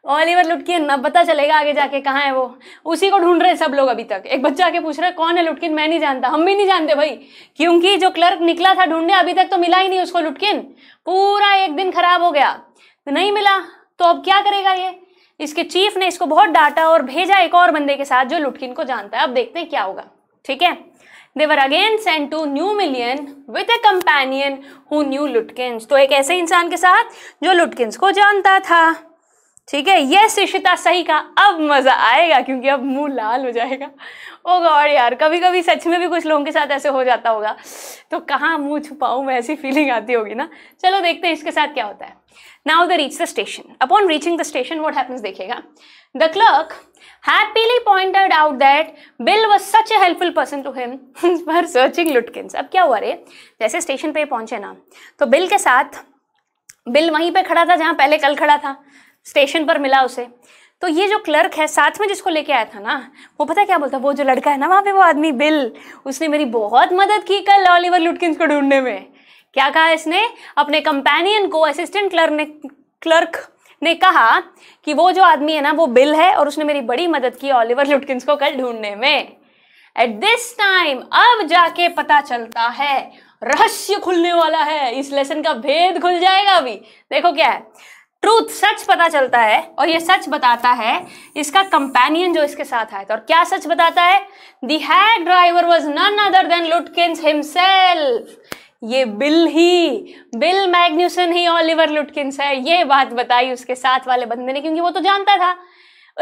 Oliver Lutkin अब पता चलेगा आगे जाके कहाँ है वो उसी को ढूंढ रहे हैं सब लोग अभी तक एक बच्चा आके पूछ रहा है कौन है लुटकिन मैं नहीं जानता हम भी नहीं जानते भाई क्योंकि जो क्लर्क निकला था ढूंढने अभी तक तो मिला ही नहीं उसको लुटकिन पूरा एक दिन खराब हो गया तो नहीं मिला तो अब क्या करेगा ये इसके चीफ ने इसको बहुत डांटा और भेजा एक और बंदे के साथ जो लुटकिन को जानता है अब देखते हैं क्या होगा ठीक है they were again sent to New Mullion with a a companion who knew तो एक ऐसे इंसान के साथ जो लुटकिन को जानता था ठीक है ये शिक्षिता सही का अब मज़ा आएगा क्योंकि अब मुंह लाल हो जाएगा ओ गॉड यार कभी कभी सच में भी कुछ लोगों के साथ ऐसे हो जाता होगा तो कहाँ मुंह छुपाऊँ मैं ऐसी फीलिंग आती होगी ना चलो देखते हैं इसके साथ क्या होता है now the reach the station upon reaching the station what happens देखेगा the clerk happily pointed out that Bill was such a helpful person to him for searching Lutkins. अब क्या हुआ रे जैसे स्टेशन पे पहुंचे ना तो बिल के साथ बिल वहीं पे खड़ा था जहां पहले कल खड़ा था स्टेशन पर मिला उसे तो ये जो क्लर्क है साथ में जिसको लेके आया था ना वो पता क्या बोलता वो जो लड़का है ना वहाँ पे वो आदमी बिल उसने मेरी बहुत मदद की कल ऑलिवर लुटकिंस को ढूंढने में क्या कहा इसने अपने कंपेनियन को असिस्टेंट क्लर्क ने क्लर्क ने कहा कि वो जो आदमी है ना वो बिल है और उसने मेरी बड़ी मदद की ऑलिवर लुटकिन को कल ढूंढने में एट दिस टाइम अब जाके पता चलता है रहस्य खुलने वाला है इस लेसन का भेद खुल जाएगा अभी देखो क्या है ट्रूथ सच पता चलता है और ये सच बताता है इसका कंपेनियन जो इसके साथ आया था और क्या सच बताता है the hack driver was none other than Lutkins himself ये बिल ही बिल मैग्न्यूसन ही ऑलिवर लुटकिंस है ये बात बताई उसके साथ वाले बंदे ने क्योंकि वो तो जानता था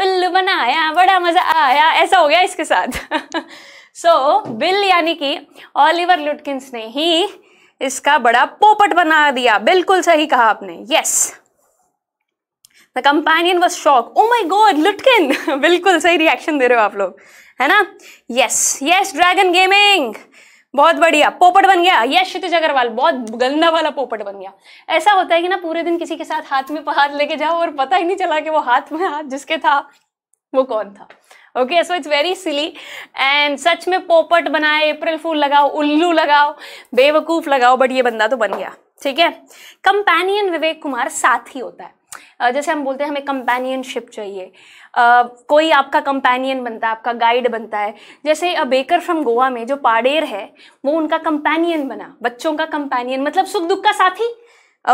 उल्लू बनाया बड़ा मजा आया ऐसा हो गया इसके साथ सो so, बिल यानी कि ऑलिवर लुटकिंस ने ही इसका बड़ा पोपट बना दिया बिल्कुल सही कहा आपने yes yes. The companion was shock oh my god Lutkin बिल्कुल सही रिएक्शन दे रहे हो आप लोग है ना यस यस ड्रैगन गेमिंग बहुत बढ़िया पोपट बन गया यश क्षितिज अग्रवाल बहुत गंदा वाला पोपट बन गया ऐसा होता है कि ना पूरे दिन किसी के साथ हाथ में हाथ लेके जाओ और पता ही नहीं चला कि वो हाथ में हाथ जिसके था वो कौन था okay so it's very silly and सच में पोपट बनाए अप्रैल फूल लगाओ उल्लू लगाओ बेवकूफ लगाओ बट ये बंदा तो बन गया ठीक है कंपेनियन विवेक कुमार साथ ही होता है जैसे हम बोलते हैं हमें कंपेनियनशिप चाहिए Uh, कोई आपका कंपेनियन बनता है आपका गाइड बनता है जैसे अ बेकर फ्रॉम गोवा में जो पाडेर है वो उनका कंपेनियन बना बच्चों का कंपेनियन मतलब सुख दुख का साथी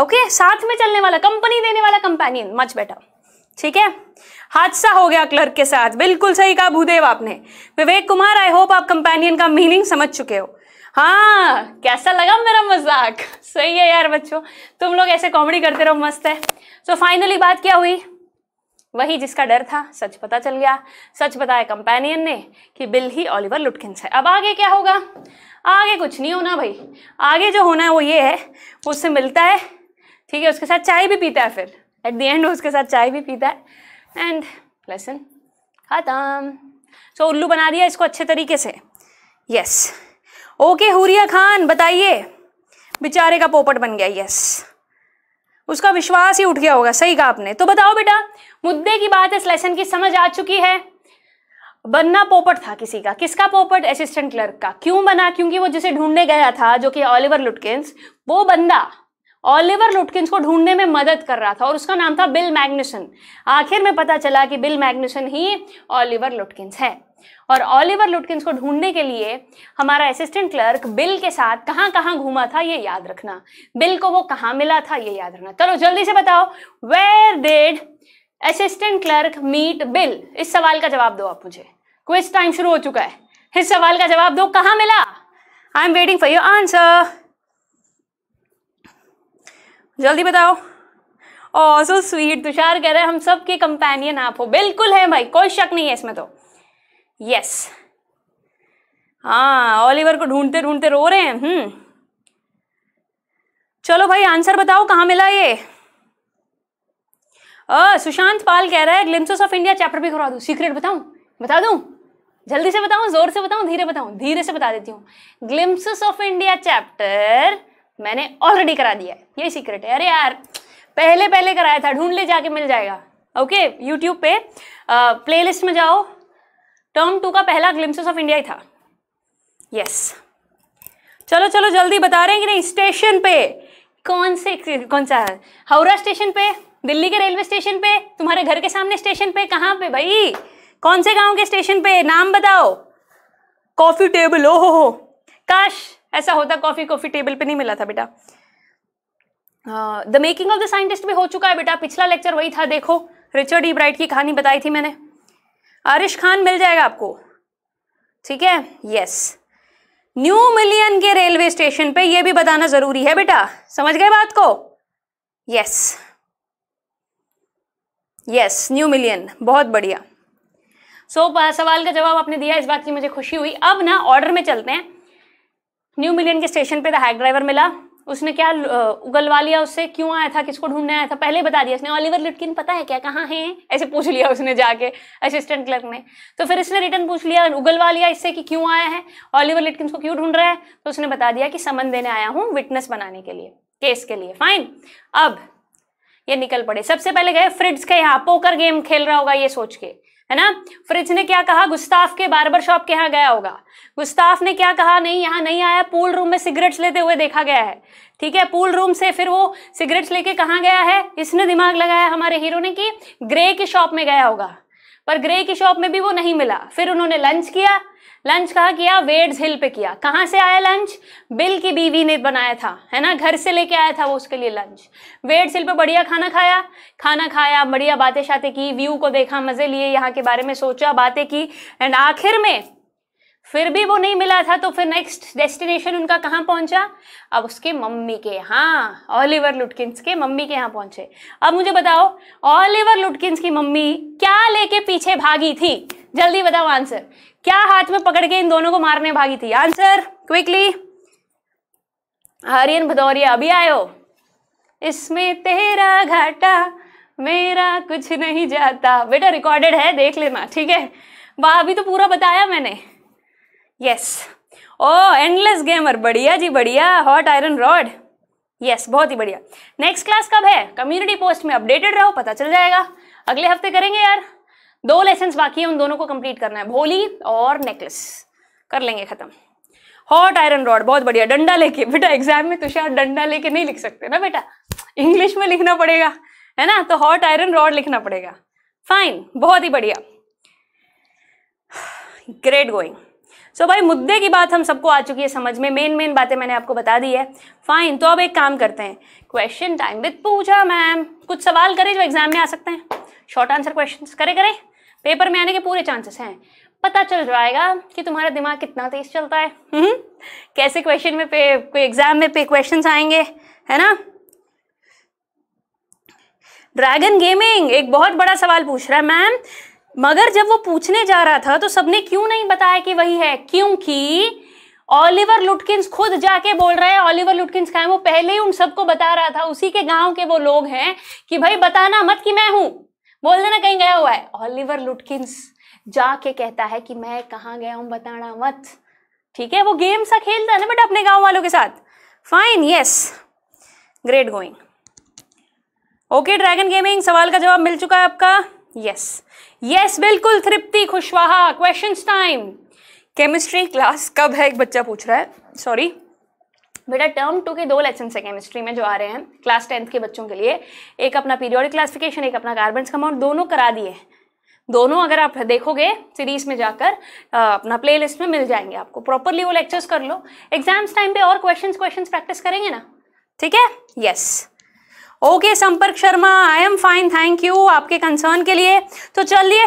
ओके okay? साथ में चलने वाला कंपनी देने वाला कंपेनियन मच बेटर ठीक है हादसा हो गया क्लर्क के साथ बिल्कुल सही कहा भूदेव आपने विवेक कुमार आई होप आप कंपेनियन का मीनिंग समझ चुके हो हाँ कैसा लगा मेरा मजाक सही है यार बच्चों तुम लोग ऐसे कॉमेडी करते रहो मस्त है सो so, फाइनली बात क्या हुई वही जिसका डर था सच पता चल गया सच बताया कंपेनियन ने कि बिल ही ऑलिवर लुटकिन है अब आगे क्या होगा आगे कुछ नहीं होना भाई आगे जो होना है वो ये है वो उससे मिलता है ठीक है उसके साथ चाय भी पीता है फिर एट द एंड उसके साथ चाय भी पीता है एंड लेसन ख़त्म सो उल्लू बना दिया इसको अच्छे तरीके से यस ओके हुरिया खान बताइए बेचारे का पोपट बन गया यस उसका विश्वास ही उठ गया होगा सही कहा आपने तो बताओ बेटा मुद्दे की बात इस लेसन की समझ आ चुकी है बनना पोपट था किसी का किसका पोपट असिस्टेंट क्लर्क का क्यों बना क्योंकि वो जिसे ढूंढने गया था जो कि ऑलिवर लुटकिंस वो बंदा ऑलिवर लुटकिंस को ढूंढने में मदद कर रहा था और उसका नाम था बिल मैग्निशन आखिर में पता चला कि बिल मैग्निशन ही ऑलिवर लुटकिंस है और ऑलिवर लुटकिंस को ढूंढने के लिए हमारा असिस्टेंट क्लर्क बिल के साथ कहां कहां घूमा था ये याद रखना बिल को वो कहां मिला था ये याद रखना चलो जल्दी से बताओ where did assistant clerk meet Bill इस सवाल का जवाब दो आप मुझे क्विज टाइम शुरू हो चुका है इस सवाल का जवाब दो कहाँ मिला I am waiting for your answer जल्दी बताओ ओ सो स्वीट तुषार कह रहे हैं हम सबके कंपेनियन आप हो बिल्कुल है भाई कोई शक नहीं है इसमें तो यस हाँ ऑलिवर को ढूंढते ढूंढते रो रहे हैं हम्म चलो भाई आंसर बताओ कहाँ मिला ये सुशांत पाल कह रहा है ग्लिम्सोस ऑफ इंडिया चैप्टर भी करवा दू सीक्रेट बताऊं बता दू जल्दी से बताऊँ जोर से बताऊं धीरे बताऊ धीरे से बता देती हूँ ग्लिम्सस ऑफ इंडिया चैप्टर मैंने ऑलरेडी करा दिया है ये सीक्रेट है अरे यार पहले पहले कराया था ढूंढ ले जाके मिल जाएगा ओके यूट्यूब पे प्लेलिस्ट में जाओ टर्म टू का पहला ग्लिम्सेस ऑफ इंडिया ही था यस yes. चलो चलो जल्दी बता रहे हैं कि नहीं स्टेशन पे कौन से कौन सा हावड़ा स्टेशन पे दिल्ली के रेलवे स्टेशन पे तुम्हारे घर के सामने स्टेशन पे कहाँ पे भाई कौन से गांव के स्टेशन पे नाम बताओ कॉफी टेबल ओहो हो काश ऐसा होता कॉफी कॉफी टेबल पे नहीं मिला था बेटा the making of the scientist भी हो चुका है बेटा पिछला लेक्चर वही था देखो रिचर्ड ई ब्राइट की कहानी बताई थी मैंने आरिश खान मिल जाएगा आपको ठीक है यस न्यू मिलियन के रेलवे स्टेशन पे ये भी बताना जरूरी है बेटा समझ गए बात को यस यस न्यू मिलियन बहुत बढ़िया सो so, सवाल का जवाब आपने दिया इस बात की मुझे खुशी हुई अब ना ऑर्डर में चलते हैं न्यू मिलियन के स्टेशन पे द हैक ड्राइवर मिला उसने क्या उगलवा लिया उससे क्यों आया था किसको ढूंढने आया था पहले बता दिया इसने ऑलिवर लिटकिन पता है क्या कहाँ है ऐसे पूछ लिया उसने जाके असिस्टेंट क्लर्क ने तो फिर इसने रिटर्न पूछ लिया उगलवा लिया इससे कि क्यों आया है ऑलिवर लिटकिन को क्यों ढूंढ रहा है तो उसने बता दिया कि समन देने आया हूँ विटनेस बनाने के लिए केस के लिए फाइन अब ये निकल पड़े सबसे पहले गए फ्रिड्स के यहाँ पोकर गेम खेल रहा होगा ये सोच के है ना फ्रिज ने क्या कहा गुस्ताफ के बार्बर शॉप के यहाँ गया होगा गुस्ताफ ने क्या कहा नहीं यहाँ नहीं आया पूल रूम में सिगरेट्स लेते हुए देखा गया है ठीक है पूल रूम से फिर वो सिगरेट्स लेके कहाँ गया है इसने दिमाग लगाया हमारे हीरो ने कि ग्रे की शॉप में गया होगा पर ग्रे की शॉप में भी वो नहीं मिला फिर उन्होंने लंच किया लंच कहा किया वेड्स हिल पे किया कहाँ से आया लंच बिल की बीवी ने बनाया था है ना घर से लेके आया था वो उसके लिए लंच वेड्स हिल पे बढ़िया खाना खाया खाना खाया बढ़िया बातें शातें की व्यू को देखा मज़े लिए यहाँ के बारे में सोचा बातें की एंड आखिर में फिर भी वो नहीं मिला था तो फिर नेक्स्ट डेस्टिनेशन उनका कहाँ पहुँचा अब उसके मम्मी के हाँ ऑलिवर लुटकिंस के मम्मी के यहाँ पहुँचे अब मुझे बताओ ऑलिवर लुटकिंस की मम्मी क्या लेके पीछे भागी थी जल्दी बताओ आंसर क्या हाथ में पकड़ के इन दोनों को मारने भागी थी आंसर क्विकली हरियन भदौरिया अभी आयो इसमें तेरा घाटा मेरा कुछ नहीं जाता बेटा रिकॉर्डेड है देख लेना ठीक है वाह अभी तो पूरा बताया मैंने यस ओ एंडलेस गेमर बढ़िया जी बढ़िया हॉट आयरन रॉड यस बहुत ही बढ़िया नेक्स्ट क्लास कब है कम्युनिटी पोस्ट में अपडेटेड रहो पता चल जाएगा अगले हफ्ते करेंगे यार दो लेसन बाकी है उन दोनों को कंप्लीट करना है भोली और नेकलेस कर लेंगे खत्म हॉट आयरन रॉड बहुत बढ़िया डंडा लेके बेटा एग्जाम में तुषार तो डंडा लेके नहीं लिख सकते ना बेटा इंग्लिश में लिखना पड़ेगा है ना तो हॉट आयरन रॉड लिखना पड़ेगा फाइन बहुत ही बढ़िया ग्रेट गोइंग सो भाई मुद्दे की बात हम सबको आ चुकी है समझ में मेन मेन बातें मैंने आपको बता दी है फाइन तो अब एक काम करते हैं question time with Pooja ma'am कुछ सवाल करें जो एग्जाम में आ सकते हैं शॉर्ट आंसर क्वेश्चन करें करें पेपर में आने के पूरे चांसेस हैं पता चल जाएगा कि तुम्हारा दिमाग कितना तेज चलता है हुँ? हम्म। कैसे क्वेश्चन में पे कोई एग्जाम में पे क्वेश्चन आएंगे है ना ड्रैगन गेमिंग एक बहुत बड़ा सवाल पूछ रहा है मैम मगर जब वो पूछने जा रहा था तो सबने क्यों नहीं बताया कि वही है क्योंकि ऑलिवर लुटकिंस खुद जाके बोल रहे हैं ऑलिवर लुटकिंस का है वो पहले ही उन सबको बता रहा था उसी के गांव के वो लोग हैं कि भाई बताना मत कि मैं हूं बोल देना कहीं गया हुआ है ओलिवर लुटकिंस जाके कहता है कि मैं कहाँ गया हूं बताना मत ठीक है वो गेम सा खेलता है ना बट अपने गांव वालों के साथ fine yes great going okay dragon gaming सवाल का जवाब मिल चुका है आपका यस yes. यस बिल्कुल Tripti Kushwaha question time chemistry class कब है एक बच्चा पूछ रहा है सॉरी बेटा टर्म टू के दो लेसन है केमिस्ट्री में जो आ रहे हैं क्लास टेंथ के बच्चों के लिए एक अपना पीरियोडिक क्लासिफिकेशन एक अपना कार्बन कमाउंट दोनों करा दिए दोनों अगर आप देखोगे सीरीज में जाकर अपना प्लेलिस्ट में मिल जाएंगे आपको प्रॉपरली वो लेक्चर्स कर लो एग्जाम्स टाइम पे और क्वेश्चंस क्वेश्चंस प्रैक्टिस करेंगे ना ठीक है yes yes. Okay Sampark Sharma I am fine thank you आपके कंसर्न के लिए तो चलिए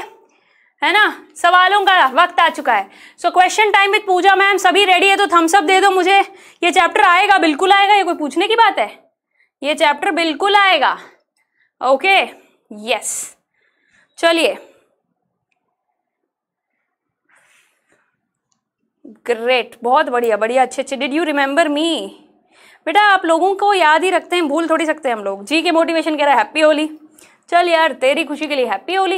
है ना सवालों का वक्त आ चुका है so question time with Pooja ma'am सभी रेडी है तो थम्स अप दे दो मुझे ये चैप्टर आएगा बिल्कुल आएगा ये कोई पूछने की बात है ये चैप्टर बिल्कुल आएगा ओके यस चलिए ग्रेट बहुत बढ़िया बढ़िया अच्छे अच्छे डिड यू रिमेंबर मी बेटा आप लोगों को याद ही रखते हैं भूल थोड़ी सकते हैं हम लोग जी के मोटिवेशन कह रहा है हैप्पी होली चल यार तेरी खुशी के लिए happy Holi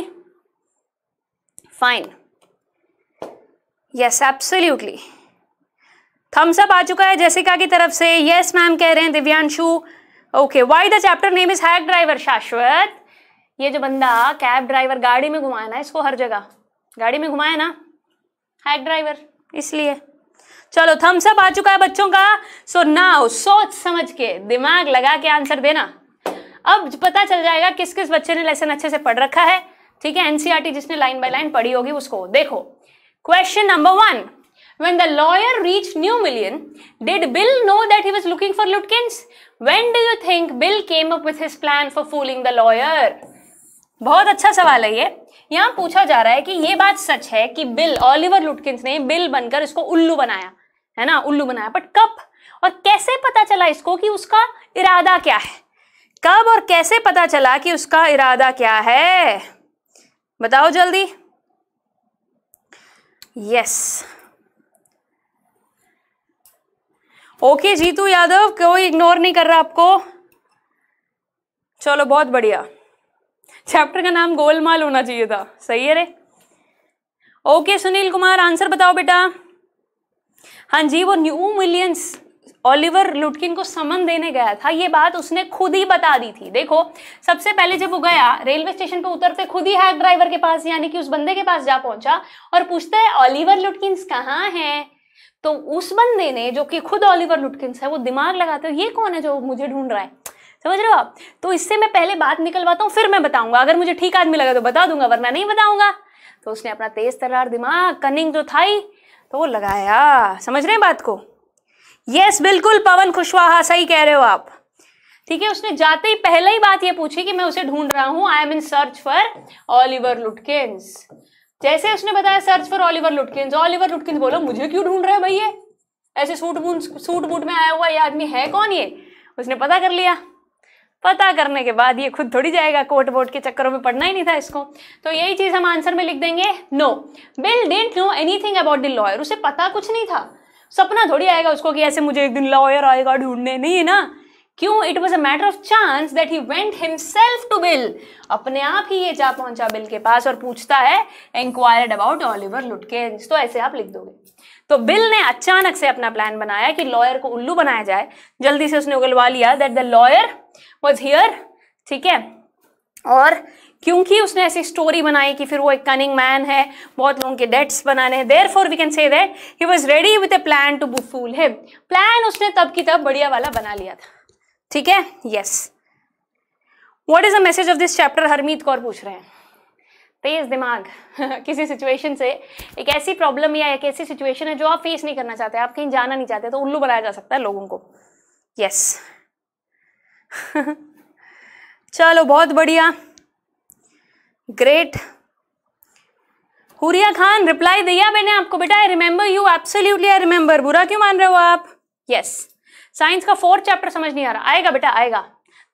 fine yes absolutely thumbs up आ चुका है जैसिका की तरफ से यस yes, मैम कह रहे हैं Divyanshu okay why the chapter name is hack driver Shashwat ये जो बंदा कैब ड्राइवर गाड़ी में घुमाया ना इसको हर जगह गाड़ी में घुमाया ना हैक ड्राइवर इसलिए चलो थम्स अप आ चुका है बच्चों का सो so नाउ सोच समझ के दिमाग लगा के आंसर देना अब पता चल जाएगा किस किस बच्चे ने लेसन अच्छे से पढ़ रखा है ठीक है एनसीईआरटी e जिसने लाइन बाय लाइन पढ़ी होगी उसको देखो question number one when the lawyer reached new million did bill know that he was looking for lutkins when do you think bill came up with his plan for fooling the lawyer बहुत अच्छा सवाल है ये यहाँ पूछा जा रहा है कि ये बात सच है कि बिल ऑलिवर लुटकिंस ने बिल बनकर इसको उल्लू बनाया है ना उल्लू बनाया बट कब और कैसे पता चला इसको कि उसका इरादा क्या है कब और कैसे पता चला कि उसका इरादा क्या है बताओ जल्दी यस ओके जीतू यादव कोई इग्नोर नहीं कर रहा आपको चलो बहुत बढ़िया चैप्टर का नाम गोलमाल होना चाहिए था सही है रे ओके सुनील कुमार आंसर बताओ बेटा हाँ जी वो न्यू मिलियंस ऑलिवर लुटकिन को समन देने गया था ये बात उसने खुद ही बता दी थी देखो सबसे पहले जब वो गया रेलवे स्टेशन पे उतरते खुद ही हैक ड्राइवर के पास यानी कि उस बंदे के पास जा पहुंचा और पूछता है ऑलिवर लुटकिन कहाँ है तो उस बंदे ने जो कि खुद ऑलिवर लुटकिंस है वो दिमाग लगाते हो ये कौन है जो मुझे ढूंढ रहा है समझ रहे हो आप तो इससे मैं पहले बात निकलवाता हूँ फिर मैं बताऊंगा अगर मुझे ठीक आदमी लगा तो बता दूंगा वरना नहीं बताऊंगा तो उसने अपना तेज तरार दिमाग कनिंग जो था ही तो वो लगाया समझ रहे हैं बात को यस बिल्कुल पवन कुशवाहा सही कह रहे हो आप ठीक है उसने जाते ही पहले ही बात ये पूछी कि मैं उसे ढूंढ रहा हूं I am in search for Oliver Lutkins जैसे उसने बताया search for Oliver Lutkins Oliver Lutkins बोलो मुझे क्यों ढूंढ रहे हो भैया ऐसे सूट बूट सूट बूट में आया हुआ ये आदमी है कौन ये उसने पता कर लिया पता करने के बाद ये खुद थोड़ी जाएगा कोर्ट वोट के चक्करों में पढ़ना ही नहीं था इसको तो यही चीज़ हम आंसर में लिख देंगे no Bill didn't know anything about the lawyer उसे पता कुछ नहीं था सपना थोड़ी आएगा उसको कि ऐसे मुझे एक दिन लॉयर आएगा ढूंढने नहीं है ना क्यों it was a matter of chance that he went himself to Bill अपने आप ही ये जा पहुंचा बिल के पास और पूछता है इंक्वायर्ड अबाउट ऑलिवर लुटके तो ऐसे आप लिख दोगे तो बिल ने अचानक से अपना प्लान बनाया कि लॉयर को उल्लू बनाया जाए जल्दी से उसने उगलवा लिया that the lawyer was here ठीक है और क्योंकि उसने ऐसी स्टोरी बनाई कि फिर वो एक कनिंग मैन है बहुत लोगों के डेट्स बनाने हैं therefore we can say that he was ready with a plan to fool him plan उसने तब की तब बढ़िया वाला बना लिया था ठीक है yes what is the message of this chapter Harmeet Kaur पूछ रहे हैं तेज दिमाग किसी सिचुएशन से एक ऐसी प्रॉब्लम या एक ऐसी सिचुएशन है जो आप फेस नहीं करना चाहते आप कहीं जाना नहीं चाहते तो उल्लू बनाया जा सकता है लोगों को यस yes. चलो बहुत बढ़िया ग्रेट हुरिया खान रिप्लाई दिया मैंने आपको बेटा I remember you absolutely I remember बुरा क्यों मान रहे हो आप यस साइंस का फोर्थ चैप्टर समझ नहीं आ रहा आएगा बेटा आएगा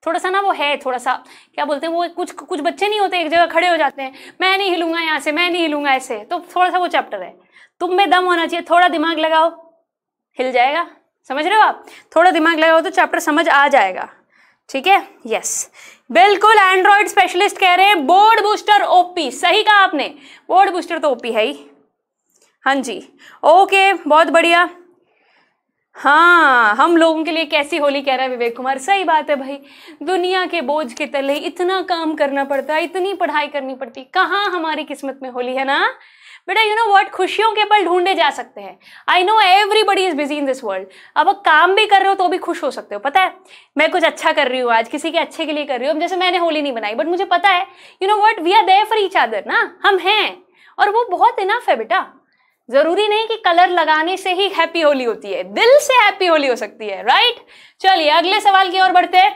थोड़ा सा ना वो है थोड़ा सा क्या बोलते हैं वो कुछ कुछ बच्चे नहीं होते एक जगह खड़े हो जाते हैं मैं नहीं हिलूंगा यहाँ से मैं नहीं हिलूंगा ऐसे तो थोड़ा सा वो चैप्टर है तुम में दम होना चाहिए थोड़ा दिमाग लगाओ हिल जाएगा समझ रहे हो आप थोड़ा दिमाग लगाओ तो चैप्टर समझ आ जाएगा ठीक है यस बिल्कुल एंड्रॉइड स्पेशलिस्ट कह रहे हैं बोर्ड बूस्टर ओपी सही कहा आपने बोर्ड बूस्टर तो ओपी है ही हाँ जी ओके बहुत बढ़िया हाँ हम लोगों के लिए कैसी होली कह रहा है विवेक कुमार सही बात है भाई दुनिया के बोझ के तले इतना काम करना पड़ता है इतनी पढ़ाई करनी पड़ती कहाँ हमारी किस्मत में होली है ना बेटा यू नो वॉट खुशियों के पल ढूंढे जा सकते हैं I know everybody is busy in this world अब काम भी कर रहे हो तो भी खुश हो सकते हो पता है मैं कुछ अच्छा कर रही हूँ आज किसी के अच्छे के लिए कर रही हूँ जैसे मैंने होली नहीं बनाई बट मुझे पता है you know what we are there for each other ना हम हैं और वो बहुत इनफ है बेटा जरूरी नहीं कि कलर लगाने से ही हैप्पी होली होती है दिल से हैप्पी होली हो सकती है राइट चलिए अगले सवाल की ओर बढ़ते हैं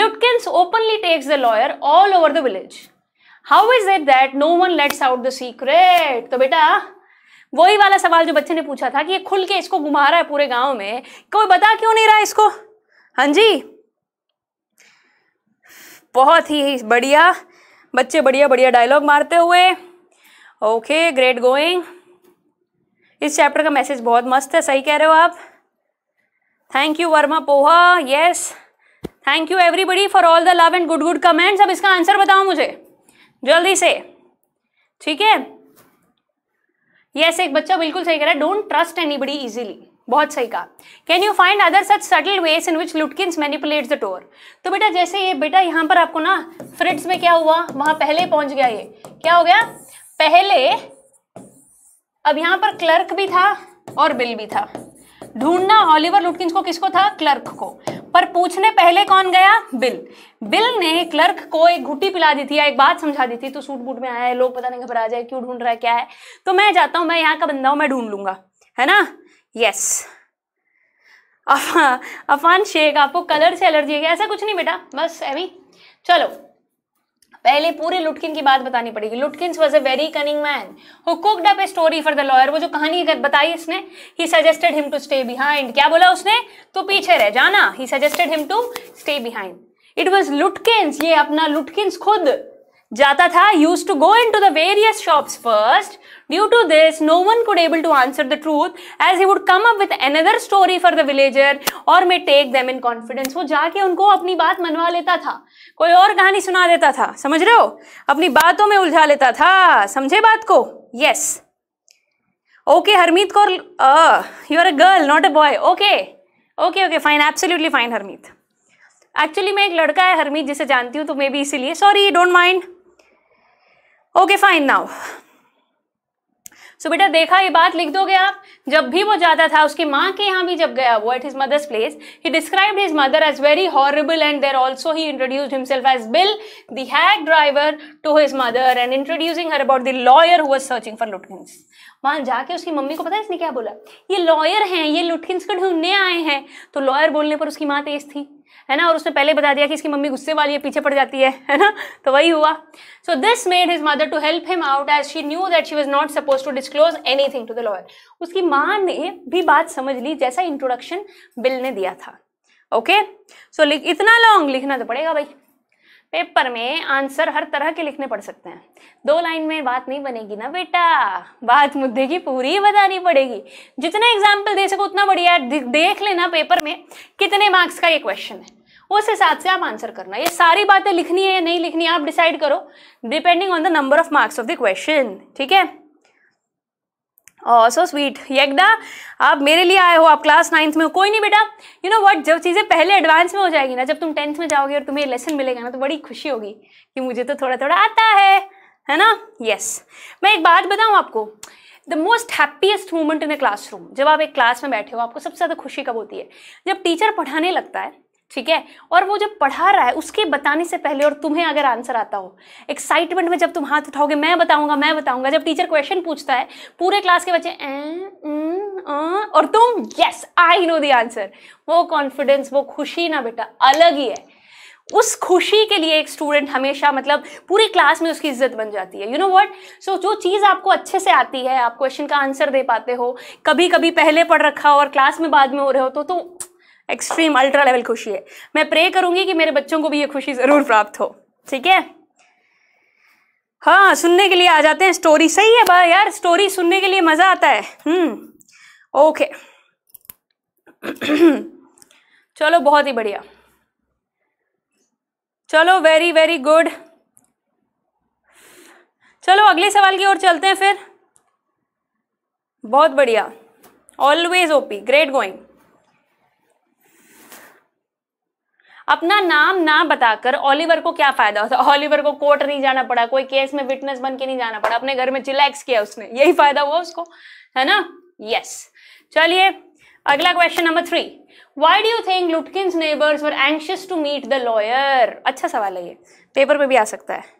Lutkin openly takes the lawyer all over the village how is it that no one lets out the secret तो बेटा वही वाला सवाल जो बच्चे ने पूछा था कि ये खुल के इसको घुमा रहा है पूरे गांव में कोई बता क्यों नहीं रहा इसको हाँ जी बहुत ही बढ़िया बच्चे बढ़िया बढ़िया डायलॉग मारते हुए ओके ग्रेट गोइंग इस चैप्टर का मैसेज बहुत मस्त है सही कह रहे हो आप thank you Verma Poha yes thank you everybody for all the love and good good comments अब इसका आंसर बताओ मुझे जल्दी से ठीक है यस एक बच्चा बिल्कुल सही कह रहा है don't trust anybody easily बहुत सही कहा can you find other such subtle ways in which Lutkins manipulate the tour तो बेटा जैसे ये बेटा यहाँ पर आपको ना फ्रिट्स में क्या हुआ वहां पहले पहुंच गया ये क्या हो गया पहले अब यहाँ पर क्लर्क भी था और बिल भी था ढूंढना ऑलिवर लुटकिंस को किसको था क्लर्क को पर पूछने पहले कौन गया बिल बिल ने क्लर्क को एक घुटी पिला दी थी या एक बात समझा दी थी तो सूट बूट में आया है लोग पता नहीं घबरा जाए क्यों ढूंढ रहा है क्या है तो मैं जाता हूं मैं यहाँ का बंदा हूं मैं ढूंढ लूंगा है ना यस अफान शेख आपको कलर से एलर्जी है ऐसा कुछ नहीं बेटा बस एवी चलो पहले पूरी लुटकिन की बात बतानी पड़ेगी Lutkin was a very cunning man who cooked up a story for the lawyer वो जो कहानी बताई इसने ही suggested him to stay behind क्या बोला उसने तो पीछे रह जाना he suggested him to stay behind it was Lutkin ये अपना लुटकिन खुद जाता था use to go in to the various shop first due to this no one could able to answer the truth as he would come up with another story for the villager और may take them in confidence वो जाके उनको अपनी बात मनवा लेता था कोई और कहानी सुना देता था समझ रहे हो अपनी बातों में उलझा लेता था समझे बात को yes okay Harmeet Kaur you are a girl not a boy okay okay okay fine absolutely fine Harmeet actually मैं एक लड़का है हरमीत जिसे जानती हूँ तो मे बी इसीलिए sorry don't mind okay fine now so बेटा देखा ये बात लिख दोगे आप जब भी वो जाता था उसकी माँ के यहाँ भी जब गया वो at his mother's place he describe his mother as very horrible and there also he introduce himself as Bill the hack driver to his mother and introducing her about the lawyer who searching for Lutkins वहां जाके उसकी mummy को पता है इसने क्या बोला ये लॉयर हैं ये लुटकिंस को ढूंढने आए हैं तो लॉयर बोलने पर उसकी माँ तेज थी है ना और उसने पहले बता दिया कि इसकी मम्मी गुस्से वाली है पीछे पड़ जाती है है ना तो वही हुआ so this made his mother to help him out as she knew that she was not suppose to disclose anything to the lawyer उसकी माँ ने भी बात समझ ली जैसा इंट्रोडक्शन बिल ने दिया था ओके सो लिख इतना लॉन्ग लिखना तो पड़ेगा भाई पेपर में आंसर हर तरह के लिखने पड़ सकते हैं दो लाइन में बात नहीं बनेगी ना बेटा बात मुद्दे की पूरी बतानी पड़ेगी जितना एग्जाम्पल दे सको उतना बढ़िया देख लेना पेपर में कितने मार्क्स का ये क्वेश्चन है उस हिसाब से आप आंसर करना ये सारी बातें लिखनी है या नहीं लिखनी आप डिसाइड करो depending on the number of marks of the question ठीक है सो स्वीट यगडा आप मेरे लिए आए हो आप क्लास नाइन्थ में हो कोई नहीं बेटा यू नो वट जब चीज़ें पहले एडवांस में हो जाएगी ना जब तुम टेंथ में जाओगे और तुम्हें लेसन मिलेगा ना तो बड़ी खुशी होगी कि मुझे तो थोड़ा थोड़ा आता है है ना यस yes. मैं एक बात बताऊँ आपको the most happiest moment in a classroom जब आप एक क्लास में बैठे हो आपको सबसे ज़्यादा खुशी कब होती है जब टीचर पढ़ाने लगता है ठीक है और वो जब पढ़ा रहा है उसके बताने से पहले और तुम्हें अगर आंसर आता हो एक्साइटमेंट में जब तुम हाथ उठाओगे मैं बताऊंगा मैं बताऊंगा जब टीचर क्वेश्चन पूछता है पूरे क्लास के बच्चे ए, न, आ, और तुम yes I know the answer वो कॉन्फिडेंस वो खुशी ना बेटा अलग ही है उस खुशी के लिए एक स्टूडेंट हमेशा मतलब पूरी क्लास में उसकी इज्जत बन जाती है यू नो व्हाट सो जो चीज़ आपको अच्छे से आती है आप क्वेश्चन का आंसर दे पाते हो कभी कभी पहले पढ़ रखा हो और क्लास में बाद में हो रहे हो तो, तो एक्सट्रीम अल्ट्रा लेवल खुशी है मैं प्रे करूंगी कि मेरे बच्चों को भी ये खुशी ज़रूर प्राप्त हो ठीक है हाँ सुनने के लिए आ जाते हैं स्टोरी सही है बा यार स्टोरी सुनने के लिए मज़ा आता है हम्म ओके चलो बहुत ही बढ़िया चलो वेरी वेरी गुड चलो अगले सवाल की ओर चलते हैं फिर बहुत बढ़िया ऑलवेज ओपी ग्रेट गोइंग अपना नाम ना बताकर ऑलिवर को क्या फायदा होता ऑलिवर को कोर्ट नहीं जाना पड़ा कोई केस में विटनेस बन के नहीं जाना पड़ा अपने घर में चिलैक्स किया उसने यही फायदा हुआ उसको है ना यस yes. चलिए अगला question number three why do think Lutkin neighbours were anxious to meet the lawyer अच्छा सवाल है ये पेपर पे भी आ सकता है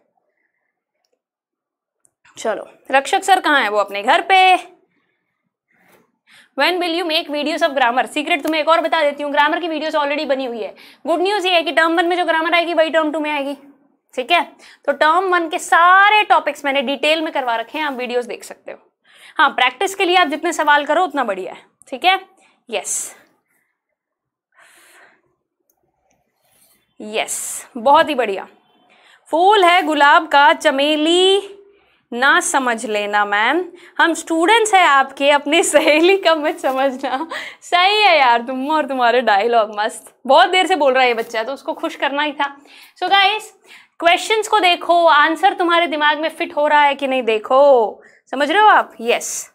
चलो रक्षक सर कहाँ है वो अपने घर पे when will you make videos of grammar secret तुम्हें एक और बता देती हूँ ग्रामर की वीडियोस ऑलरेडी बनी हुई है गुड न्यूज़ ये है कि टर्म वन में जो ग्रामर आएगी वही टर्म टू में आएगी ठीक है तो टर्म वन के सारे टॉपिक्स मैंने डिटेल में करवा रखे हैं आप वीडियोज़ देख सकते हो हाँ प्रैक्टिस के लिए आप जितने सवाल करो उतना बढ़िया है ठीक है यस यस बहुत ही बढ़िया फूल है गुलाब का चमेली ना समझ लेना मैम हम स्टूडेंट्स हैं आपके अपने सहेली का मत समझना सही है यार तुम और तुम्हारे डायलॉग मस्त बहुत देर से बोल रहा है ये बच्चा तो उसको खुश करना ही था सो गाइस क्वेश्चंस को देखो आंसर तुम्हारे दिमाग में फिट हो रहा है कि नहीं देखो समझ रहे हो आप यस yes.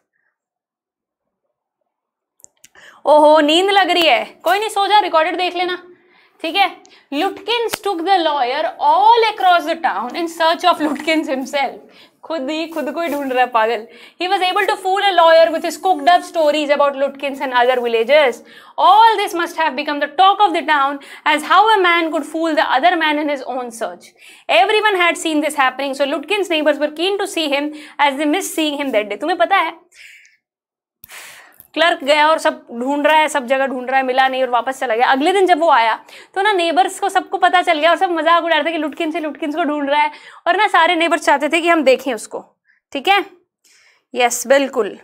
ओहो नींद लग रही है कोई नहीं सो जा रिकॉर्डेड देख लेना ठीक है Lutkin took the lawyer all across the town in search of Lutkin himself खुद ही खुद को ही ढूंढ रहा है पागल he was able to fool a lawyer with cooked up stories about Lutkins and other villages all this must have become the talk of the town as how a man could fool the other man in his own search everyone had seen this happening so Lutkins neighbours were keen to see him as they miss seeing him that day तुम्हें पता है clerk गया और सब ढूंढ रहा है सब जगह ढूंढ रहा है मिला नहीं और वापस चला गया अगले दिन जब वो आया तो ना नेबर्स को सबको पता चल गया और सब मजाक उड़ा रहे थे कि लुटकिन से लुटकिन को ढूंढ रहा है और ना सारे नेबर्स चाहते थे कि हम देखें उसको ठीक है यस बिल्कुल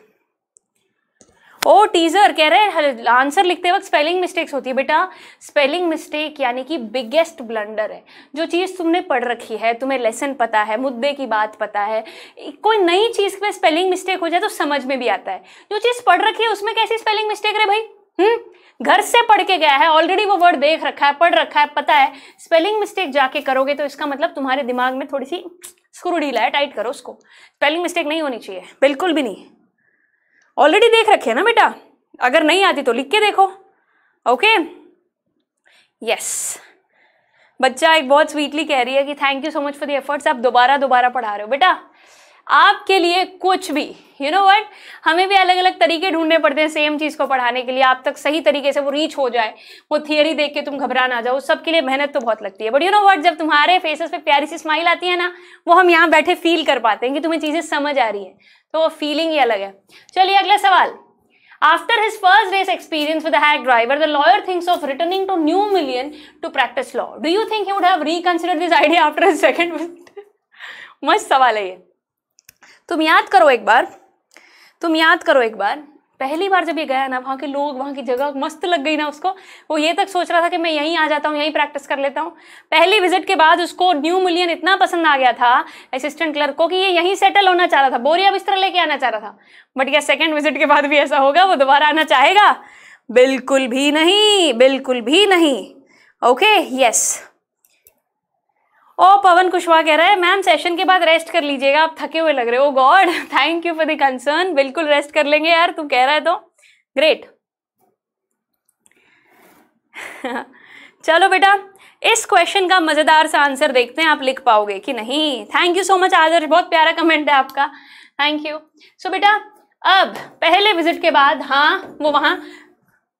ओ टीजर कह रहे हैं आंसर लिखते वक्त स्पेलिंग मिस्टेक्स होती है बेटा स्पेलिंग मिस्टेक यानी कि बिगेस्ट ब्लंडर है जो चीज़ तुमने पढ़ रखी है तुम्हें लेसन पता है मुद्दे की बात पता है कोई नई चीज़ में स्पेलिंग मिस्टेक हो जाए तो समझ में भी आता है जो चीज़ पढ़ रखी है उसमें कैसी स्पेलिंग मिस्टेक रहे भाई हम्म घर से पढ़ के गया है ऑलरेडी वो वर्ड देख रखा है पढ़ रखा है पता है स्पेलिंग मिस्टेक जाके करोगे तो इसका मतलब तुम्हारे दिमाग में थोड़ी सी स्क्रू डीला है टाइट करो उसको स्पेलिंग मिस्टेक नहीं होनी चाहिए बिल्कुल भी नहीं ऑलरेडी देख रखे हैं ना बेटा अगर नहीं आती तो लिख के देखो ओके यस बच्चा एक बहुत स्वीटली कह रही है कि thank you so much for the efforts आप दोबारा दोबारा पढ़ा रहे हो बेटा आपके लिए कुछ भी यू नो वट हमें भी अलग अलग तरीके ढूंढने पड़ते हैं सेम चीज़ को पढ़ाने के लिए आप तक सही तरीके से वो रीच हो जाए वो थियरी देख के तुम घबरा ना जाओ सबके लिए मेहनत तो बहुत लगती है बट यू नो वट जब तुम्हारे फेसेस पे प्यारी सी स्माइल आती है ना वो हम यहाँ बैठे फील कर पाते हैं कि तुम्हें चीज़ें समझ आ रही है तो वो फीलिंग ही अलग है चलिए अगला सवाल after his first race experience with hack driver the lawyer things of returning to New Mullion to practice law do you think you would have reconsider this idea after second मस्त सवाल है ये तुम याद करो एक बार तुम याद करो एक बार पहली बार जब ये गया ना वहाँ के लोग वहाँ की जगह मस्त लग गई ना उसको वो ये तक सोच रहा था कि मैं यहीं आ जाता हूँ यहीं प्रैक्टिस कर लेता हूँ पहली विजिट के बाद उसको न्यू मिलियन इतना पसंद आ गया था असिस्टेंट क्लर्क को कि ये यहीं सेटल होना चाह रहा था बोरिया बिस्तर लेके आना चाह रहा था बट क्या सेकेंड विजिट के बाद भी ऐसा होगा वो दोबारा आना चाहेगा बिल्कुल भी नहीं बिल्कुल भी नहीं ओके यस ओ पवन कुशवाहा कह रहा है मैम सेशन के बाद रेस्ट कर लीजिएगा आप थके हुए लग रहे हो god thank you for the concern बिल्कुल रेस्ट कर लेंगे यार तू कह रहा है तो ग्रेट चलो बेटा इस क्वेश्चन का मज़ेदार सा आंसर देखते हैं आप लिख पाओगे कि नहीं thank you so much Adarsh बहुत प्यारा कमेंट है आपका थैंक यू सो बेटा अब पहले विजिट के बाद हाँ वो वहां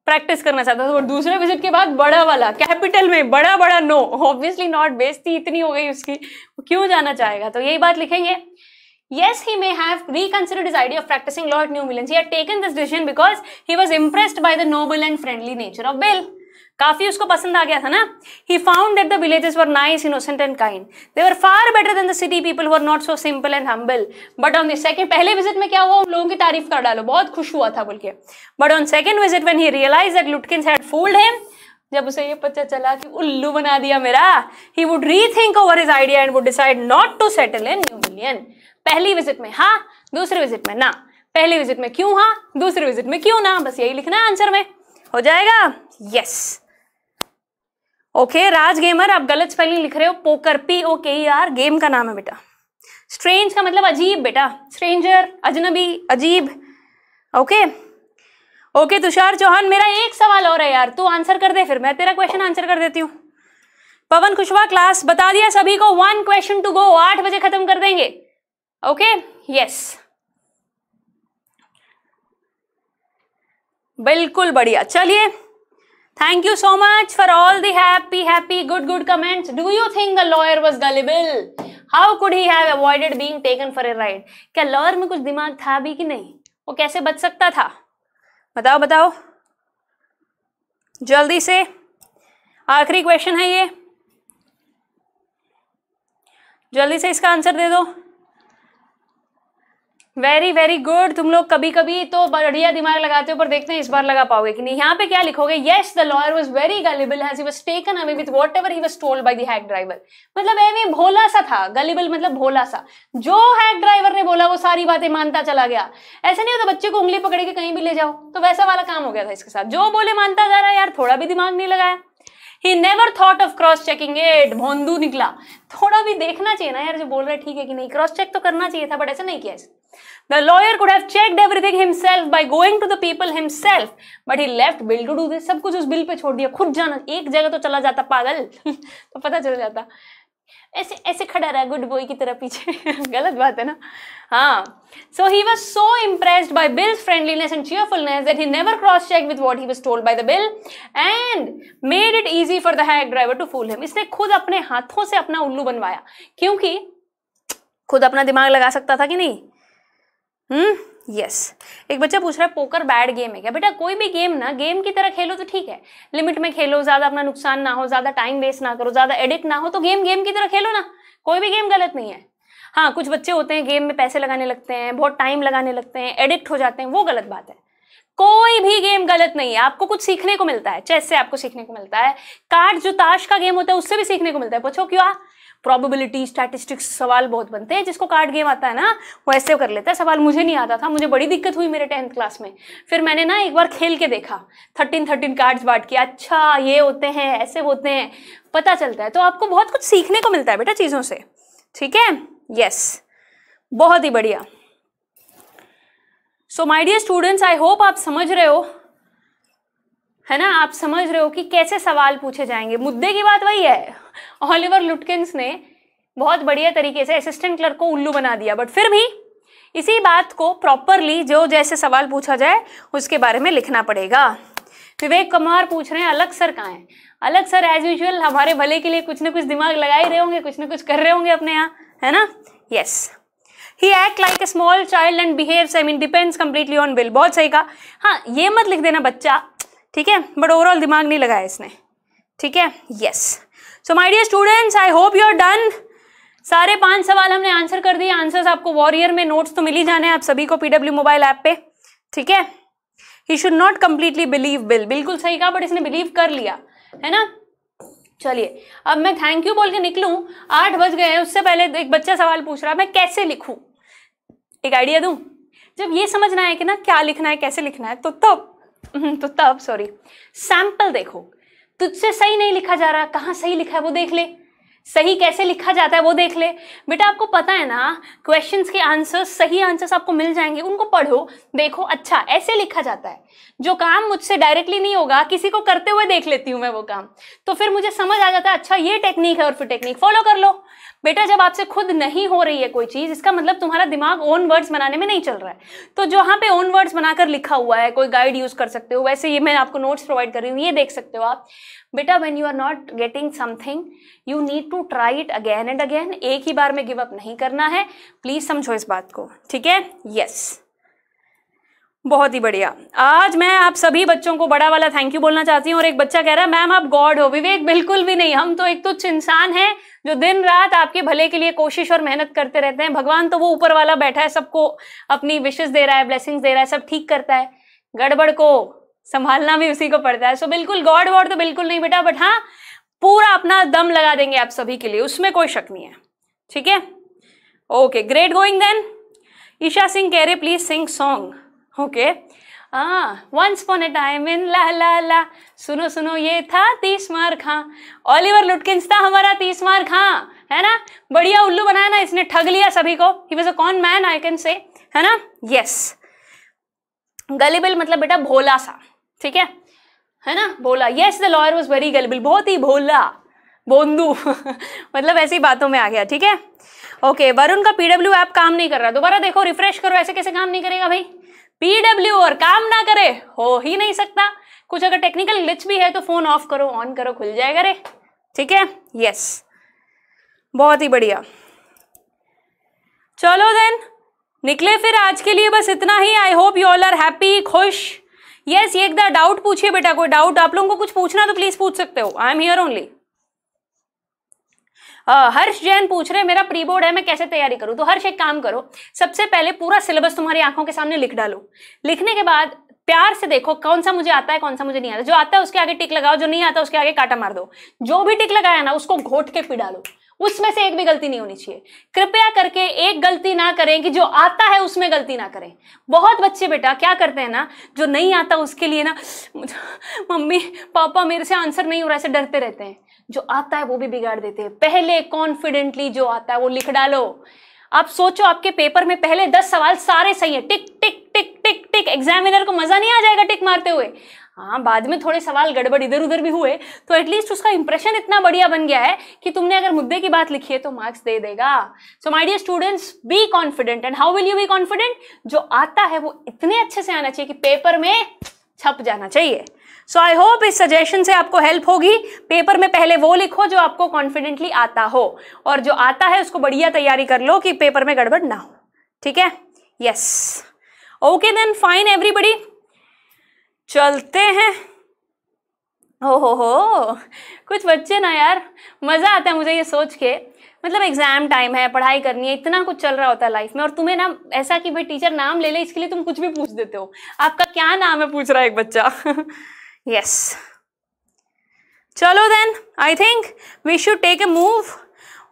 प्रैक्टिस करना चाहता था और दूसरे विजिट के बाद बड़ा वाला कैपिटल में बड़ा बड़ा नो ऑब्वियसली नॉट बेस्ती इतनी हो गई उसकी वो क्यों जाना चाहेगा तो यही बात लिखेंगे Yes, he may have reconsidered his idea of practicing law at New milan He had taken this decision because he was impressed by the noble and friendly nature of Bill. काफी उसको पसंद आ गया था ना he found that the villages were nice innocent and kind they were far better than the city people were not so simple and humble but on the second पहले visit में क्या हुआ उन लोगों की तारीफ कर डालो बहुत खुश हुआ था बोल के but on second visit when he realise that Lutkins had fooled him जब उसे ये पता चला कि उल्लू बना दिया मेरा he would rethink over his idea and would decide not to settle in New Mullion पहली विजिट में हाँ दूसरे विजिट में ना पहले विजिट में क्यों हाँ दूसरे विजिट में क्यों ना बस यही लिखना है आंसर में हो जाएगा यस ओके राज गेमर आप गलत स्पेलिंग लिख रहे हो पोकर पी ओ के ई आर गेम का नाम है बेटा स्ट्रेंज का मतलब अजीब बेटा स्ट्रेंजर अजनबी अजीब ओके ओके तुषार चौहान मेरा एक सवाल और है यार तू आंसर कर दे फिर मैं तेरा क्वेश्चन आंसर कर देती हूँ पवन कुशवाहा क्लास बता दिया सभी को वन क्वेश्चन टू गो आठ बजे खत्म कर देंगे ओके यस बिल्कुल बढ़िया चलिए thank you so much for all the happy happy good good comments do you think a lawyer was gullible how could he have avoided being taken for a ride क्या lawyer में कुछ दिमाग था भी कि नहीं वो कैसे बच सकता था बताओ बताओ जल्दी से आखिरी क्वेश्चन है ये जल्दी से इसका आंसर दे दो वेरी वेरी गुड तुम लोग कभी कभी तो बढ़िया दिमाग लगाते हो पर देखते हैं इस बार लगा पाओगे कि नहीं यहाँ पे क्या लिखोगे yes the lawyer was very gullible as he was taken away with whatever he was told by the driver मतलब एवे भोला सा था गलिबल मतलब भोला सा जो हैक ड्राइवर ने बोला वो सारी बातें मानता चला गया ऐसे नहीं होता बच्चे को उंगली पकड़ के कहीं भी ले जाओ तो वैसा वाला काम हो गया था इसके साथ जो बोले मानता जा रहा है यार थोड़ा भी दिमाग नहीं लगाया he never thought of cross checking it भोंदू निकला थोड़ा भी देखना चाहिए ना यार जो बोल रहा है ठीक है कि नहीं क्रॉस चेक तो करना चाहिए था बट ऐसा नहीं किया The lawyer could have checked everything himself by going to the people himself, but he left bill to do this. सब कुछ उस बिल पे छोड़ दिया खुद जाना एक जगह तो चला जाता पागल तो पता चल जाता ऐसे ऐसे खड़ा रहा गुड बॉय की तरह पीछे गलत बात है ना हाँ so he was so impressed by Bill's friendliness and cheerfulness that he never cross check with what he was told by the Bill and made it easy for the hack driver to fool him इसने खुद अपने हाथों से अपना उल्लू बनवाया क्योंकि खुद अपना दिमाग लगा सकता था कि नहीं हम्म यस एक बच्चा पूछ रहा है पोकर बैड गेम है क्या बेटा कोई भी गेम ना गेम की तरह खेलो तो ठीक है लिमिट में खेलो ज्यादा अपना नुकसान ना हो ज्यादा टाइम वेस्ट ना करो ज्यादा एडिक्ट ना हो तो गेम गेम की तरह खेलो ना कोई भी गेम गलत नहीं है हाँ कुछ बच्चे होते हैं गेम में पैसे लगाने लगते हैं बहुत टाइम लगाने लगते हैं एडिक्ट हो जाते हैं वो गलत बात है कोई भी गेम गलत नहीं है आपको कुछ सीखने को मिलता है चेस से आपको सीखने को मिलता है कार्ड जो ताश का गेम होता है उससे भी सीखने को मिलता है पूछो क्यों प्रॉबिलिटी स्टैटिस्टिक्स सवाल बहुत बनते हैं जिसको कार्ड गेम आता है ना वो ऐसे कर लेता है सवाल मुझे नहीं आता था मुझे बड़ी दिक्कत हुई मेरे टेंथ क्लास में फिर मैंने ना एक बार खेल के देखा थर्टीन थर्टीन कार्ड्स बांट के अच्छा ये होते हैं ऐसे होते हैं पता चलता है तो आपको बहुत कुछ सीखने को मिलता है बेटा चीज़ों से ठीक है यस बहुत ही बढ़िया so my dear students I hope आप समझ रहे हो है ना आप समझ रहे हो कि कैसे सवाल पूछे जाएंगे मुद्दे की बात वही है ऑलिवर लुटकिंस ने बहुत बढ़िया तरीके से असिस्टेंट क्लर्क को उल्लू बना दिया बट फिर भी इसी बात को प्रॉपरली जो जैसे सवाल पूछा जाए उसके बारे में लिखना पड़ेगा विवेक कुमार पूछ रहे हैं अलग सर कहाँ हैं अलग सर एज यूजल हमारे भले के लिए कुछ ना कुछ दिमाग लगा ही रहे होंगे कुछ ना कुछ कर रहे होंगे अपने यहाँ है ना yes he act like a small child and behave I mean depends completely on Bill बहुत सही कहा हाँ ये मत लिख देना बच्चा ठीक है बट ओवरऑल दिमाग नहीं लगाया इसने ठीक है yes so my dear students I hope you are done सारे पांच सवाल हमने आंसर कर दिए आंसर्स आपको वॉरियर में नोट्स तो मिल ही जाने आप सभी को पीडब्ल्यू मोबाइल ऐप पे ठीक है he should not completely believe Bill बिल्कुल सही कहा बट इसने बिलीव कर लिया है ना चलिए अब मैं थैंक यू बोल के निकलूं आठ बज गए उससे पहले एक बच्चा सवाल पूछ रहा मैं कैसे लिखू एक आइडिया दू जब ये समझना है कि ना क्या लिखना है कैसे लिखना है तो तब तो हम्म, तो तब सॉरी सैंपल देखो तुझसे सही नहीं लिखा जा रहा कहाँ सही लिखा है वो देख ले सही कैसे लिखा जाता है वो देख ले बेटा आपको पता है ना क्वेश्चंस के आंसर्स सही आंसर्स आपको मिल जाएंगे उनको पढ़ो देखो अच्छा ऐसे लिखा जाता है जो काम मुझसे डायरेक्टली नहीं होगा किसी को करते हुए देख लेती हूँ मैं वो काम तो फिर मुझे समझ आ जाता है अच्छा ये टेक्निक है और फिर टेक्निक फॉलो कर लो बेटा जब आपसे खुद नहीं हो रही है कोई चीज़ इसका मतलब तुम्हारा दिमाग ओन वर्ड्स बनाने में नहीं चल रहा है तो जहाँ पे ओन वर्ड्स बनाकर लिखा हुआ है कोई गाइड यूज़ कर सकते हो वैसे ये मैं आपको नोट्स प्रोवाइड कर रही हूँ ये देख सकते हो आप बेटा when you are not getting something you need to try it again and again एक ही बार में गिव अप नहीं करना है प्लीज़ समझो इस बात को ठीक है यस yes. बहुत ही बढ़िया आज मैं आप सभी बच्चों को बड़ा वाला थैंक यू बोलना चाहती हूँ और एक बच्चा कह रहा है मैम आप गॉड हो विवेक बिल्कुल भी नहीं हम तो एक तुच्छ इंसान हैं जो दिन रात आपके भले के लिए कोशिश और मेहनत करते रहते हैं भगवान तो वो ऊपर वाला बैठा है सबको अपनी विशेष दे रहा है ब्लेसिंग्स दे रहा है सब ठीक करता है गड़बड़ को संभालना भी उसी को पड़ता है सो बिल्कुल गॉड वॉड तो बिल्कुल नहीं बेटा बट हाँ पूरा अपना दम लगा देंगे आप सभी के लिए उसमें कोई शक नहीं है ठीक है okay great going then Isha Singh कह रहे please sing song okay once upon a time in la la la सुनो सुनो ये था तीस मार खां ऑलिवर लुटकिंस था हमारा तीस मार खां है ना बढ़िया उल्लू बनाया ना इसने ठग लिया सभी को he was a con man I can say है ना यस गलीबिल मतलब बेटा भोला सा ठीक है है ना भोला yes the lawyer was very gullible बहुत ही भोला बोंदू मतलब ऐसी बातों में आ गया ठीक है ओके वरुण का पीडब्ल्यू ऐप काम नहीं कर रहा दोबारा देखो रिफ्रेश करो ऐसे कैसे काम नहीं करेगा भाई पीडब्ल्यू और काम ना करे हो ही नहीं सकता कुछ अगर टेक्निकल ग्लिच भी है तो फोन ऑफ करो ऑन करो खुल जाएगा रे ठीक है यस बहुत ही बढ़िया चलो देन निकले फिर आज के लिए बस इतना ही I hope you all are happy खुश यस yes, ये एक डाउट पूछिए बेटा कोई डाउट आप लोगों को कुछ पूछना तो प्लीज़ पूछ सकते हो I am here only Harsh Jain पूछ रहे हैं मेरा प्री बोर्ड है मैं कैसे तैयारी करूँ तो हर्ष एक काम करो सबसे पहले पूरा सिलेबस तुम्हारी आंखों के सामने लिख डालो लिखने के बाद प्यार से देखो कौन सा मुझे आता है कौन सा मुझे नहीं आता जो आता है उसके आगे टिक लगाओ जो नहीं आता उसके आगे काटा मार दो जो भी टिक लगाया ना उसको घोट के पी डालो उसमें से एक भी गलती नहीं होनी चाहिए कृपया करके एक गलती ना करें कि जो आता है उसमें गलती ना करें बहुत बच्चे बेटा क्या करते हैं ना जो नहीं आता उसके लिए ना मम्मी पापा मेरे से आंसर नहीं हो रहा ऐसे डरते रहते हैं जो आता है वो भी बिगाड़ देते हैं पहले कॉन्फिडेंटली जो आता है वो लिख डालो आप सोचो आपके पेपर में पहले दस सवाल सारे सही है टिक टिक टिक टिक टिक एग्जामिनर को मजा नहीं आ जाएगा टिक मारते हुए हाँ बाद में थोड़े सवाल गड़बड़ इधर उधर भी हुए तो एटलीस्ट उसका इंप्रेशन इतना बढ़िया बन गया है कि तुमने अगर मुद्दे की बात लिखी है तो मार्क्स दे देगा so my dear students be confident and how will you be confident जो आता है वो इतने अच्छे से आना चाहिए कि पेपर में छप जाना चाहिए सो आई होप इस सजेशन से आपको हेल्प होगी पेपर में पहले वो लिखो जो आपको कॉन्फिडेंटली आता हो और जो आता है उसको बढ़िया तैयारी कर लो कि पेपर में गड़बड़ ना हो ठीक है yes okay then fine everybody चलते हैं हो हो हो कुछ बच्चे ना यार मज़ा आता है मुझे ये सोच के मतलब एग्जाम टाइम है पढ़ाई करनी है इतना कुछ चल रहा होता है लाइफ में और तुम्हें ना ऐसा कि भाई टीचर नाम ले ले इसके लिए तुम कुछ भी पूछ देते हो आपका क्या नाम है पूछ रहा है एक बच्चा यस चलो then I think we should take a move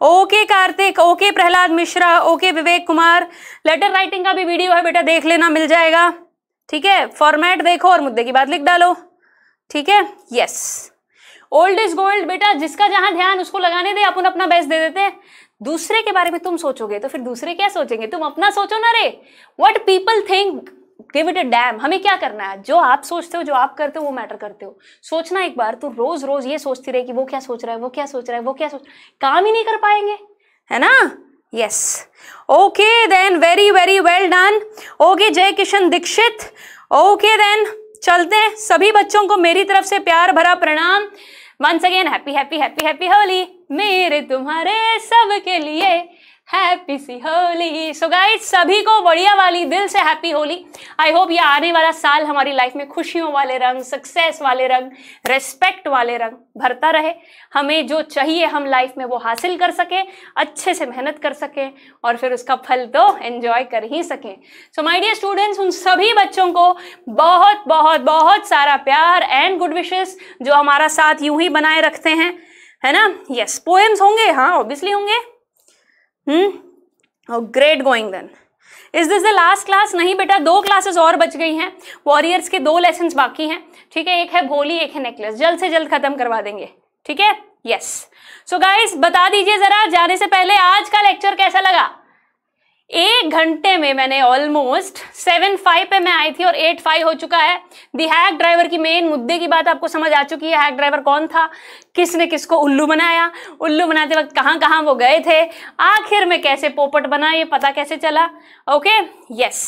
okay Kartik okay Prahlad Mishra okay Vivek Kumar letter writing का भी वीडियो है बेटा देख लेना मिल जाएगा ठीक है फॉर्मेट देखो और मुद्दे की बात लिख डालो ठीक है यस ओल्ड इज गोल्ड बेटा जिसका जहां ध्यान उसको लगाने दे अपन अपना बेस्ट दे देते हैं दूसरे के बारे में तुम सोचोगे तो फिर दूसरे क्या सोचेंगे तुम अपना सोचो ना रे what people think give it a damn हमें क्या करना है जो आप सोचते हो जो आप करते हो वो मैटर करते हो सोचना एक बार तू रोज रोज ये सोचती रहे कि वो क्या सोच रहा है वो क्या सोच रहा है वो क्या सोच काम ही नहीं कर पाएंगे है ना yes okay then very very well done okay Jai Kishan Dixit okay then चलते हैं सभी बच्चों को मेरी तरफ से प्यार भरा प्रणाम once again happy happy happy happy Holi मेरे तुम्हारे सब के लिए हैप्पी सी होली सो गाइस सभी को बढ़िया वाली दिल से हैप्पी होली आई होप ये आने वाला साल हमारी लाइफ में खुशियों वाले रंग सक्सेस वाले रंग रेस्पेक्ट वाले रंग भरता रहे हमें जो चाहिए हम लाइफ में वो हासिल कर सकें अच्छे से मेहनत कर सकें और फिर उसका फल तो एंजॉय कर ही सकें सो माय डियर स्टूडेंट्स उन सभी बच्चों को बहुत बहुत बहुत सारा प्यार एंड गुड विशेस जो हमारा साथ यूं ही बनाए रखते हैं है ना यस yes, पोएम्स होंगे हाँ ऑब्वियसली होंगे hmm great going then is this the last class नहीं बेटा दो क्लासेस और बच गई हैं वॉरियर्स के दो लेसन बाकी हैं ठीक है एक है भोली एक है नेकलेस जल्द से जल्द खत्म करवा देंगे ठीक है यस सो गाइस बता दीजिए जरा जाने से पहले आज का लेक्चर कैसा लगा एक घंटे में मैंने ऑलमोस्ट सेवन फाइव पे मैं आई थी और एट फाइव हो चुका है दी हैक ड्राइवर की मेन मुद्दे की बात आपको समझ आ चुकी है हैक ड्राइवर कौन था किसने किसको उल्लू बनाया उल्लू बनाते वक्त कहाँ कहाँ वो गए थे आखिर में कैसे पोपट बना ये पता कैसे चला okay yes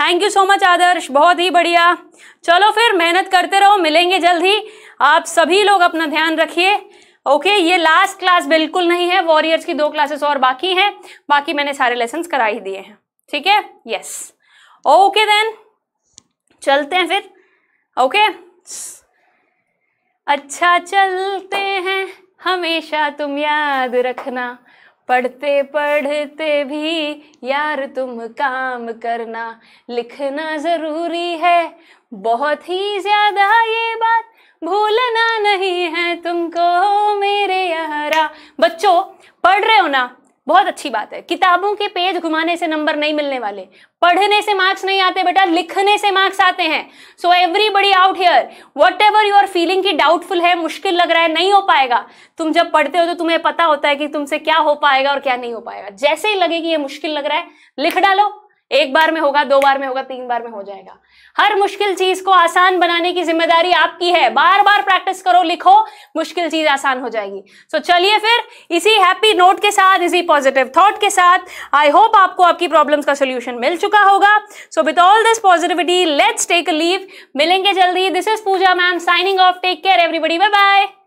thank you so much Adarsh बहुत ही बढ़िया चलो फिर मेहनत करते रहो मिलेंगे जल्द ही आप सभी लोग अपना ध्यान रखिए ओके ये लास्ट क्लास बिल्कुल नहीं है वॉरियर्स की दो क्लासेस और बाकी हैं बाकी मैंने सारे लेसन करा ही दिए हैं ठीक है यस ओके देन चलते हैं फिर ओके okay? अच्छा चलते हैं हमेशा तुम याद रखना पढ़ते पढ़ते भी यार तुम काम करना लिखना ज़रूरी है बहुत ही ज़्यादा ये बात भूलना नहीं है तुमको मेरे यहरा बच्चों पढ़ रहे हो ना बहुत अच्छी बात है किताबों के पेज घुमाने से नंबर नहीं मिलने वाले पढ़ने से मार्क्स नहीं आते बेटा लिखने से मार्क्स आते हैं so everybody out here whatever you are feeling की डाउटफुल है मुश्किल लग रहा है नहीं हो पाएगा तुम जब पढ़ते हो तो तुम्हें पता होता है कि तुमसे क्या हो पाएगा और क्या नहीं हो पाएगा जैसे ही लगे कि ये मुश्किल लग रहा है लिख डालो एक बार में होगा दो बार में होगा तीन बार में हो जाएगा हर मुश्किल चीज को आसान बनाने की जिम्मेदारी आपकी है बार बार प्रैक्टिस करो लिखो मुश्किल चीज आसान हो जाएगी सो so, चलिए फिर इसी हैप्पी नोट के साथ इसी पॉजिटिव थॉट के साथ आई होप आपको आपकी प्रॉब्लम्स का सोल्यूशन मिल चुका होगा so with all this positivity let's take leave मिलेंगे जल्दी this is Pooja ma'am signing off take care everybody bye bye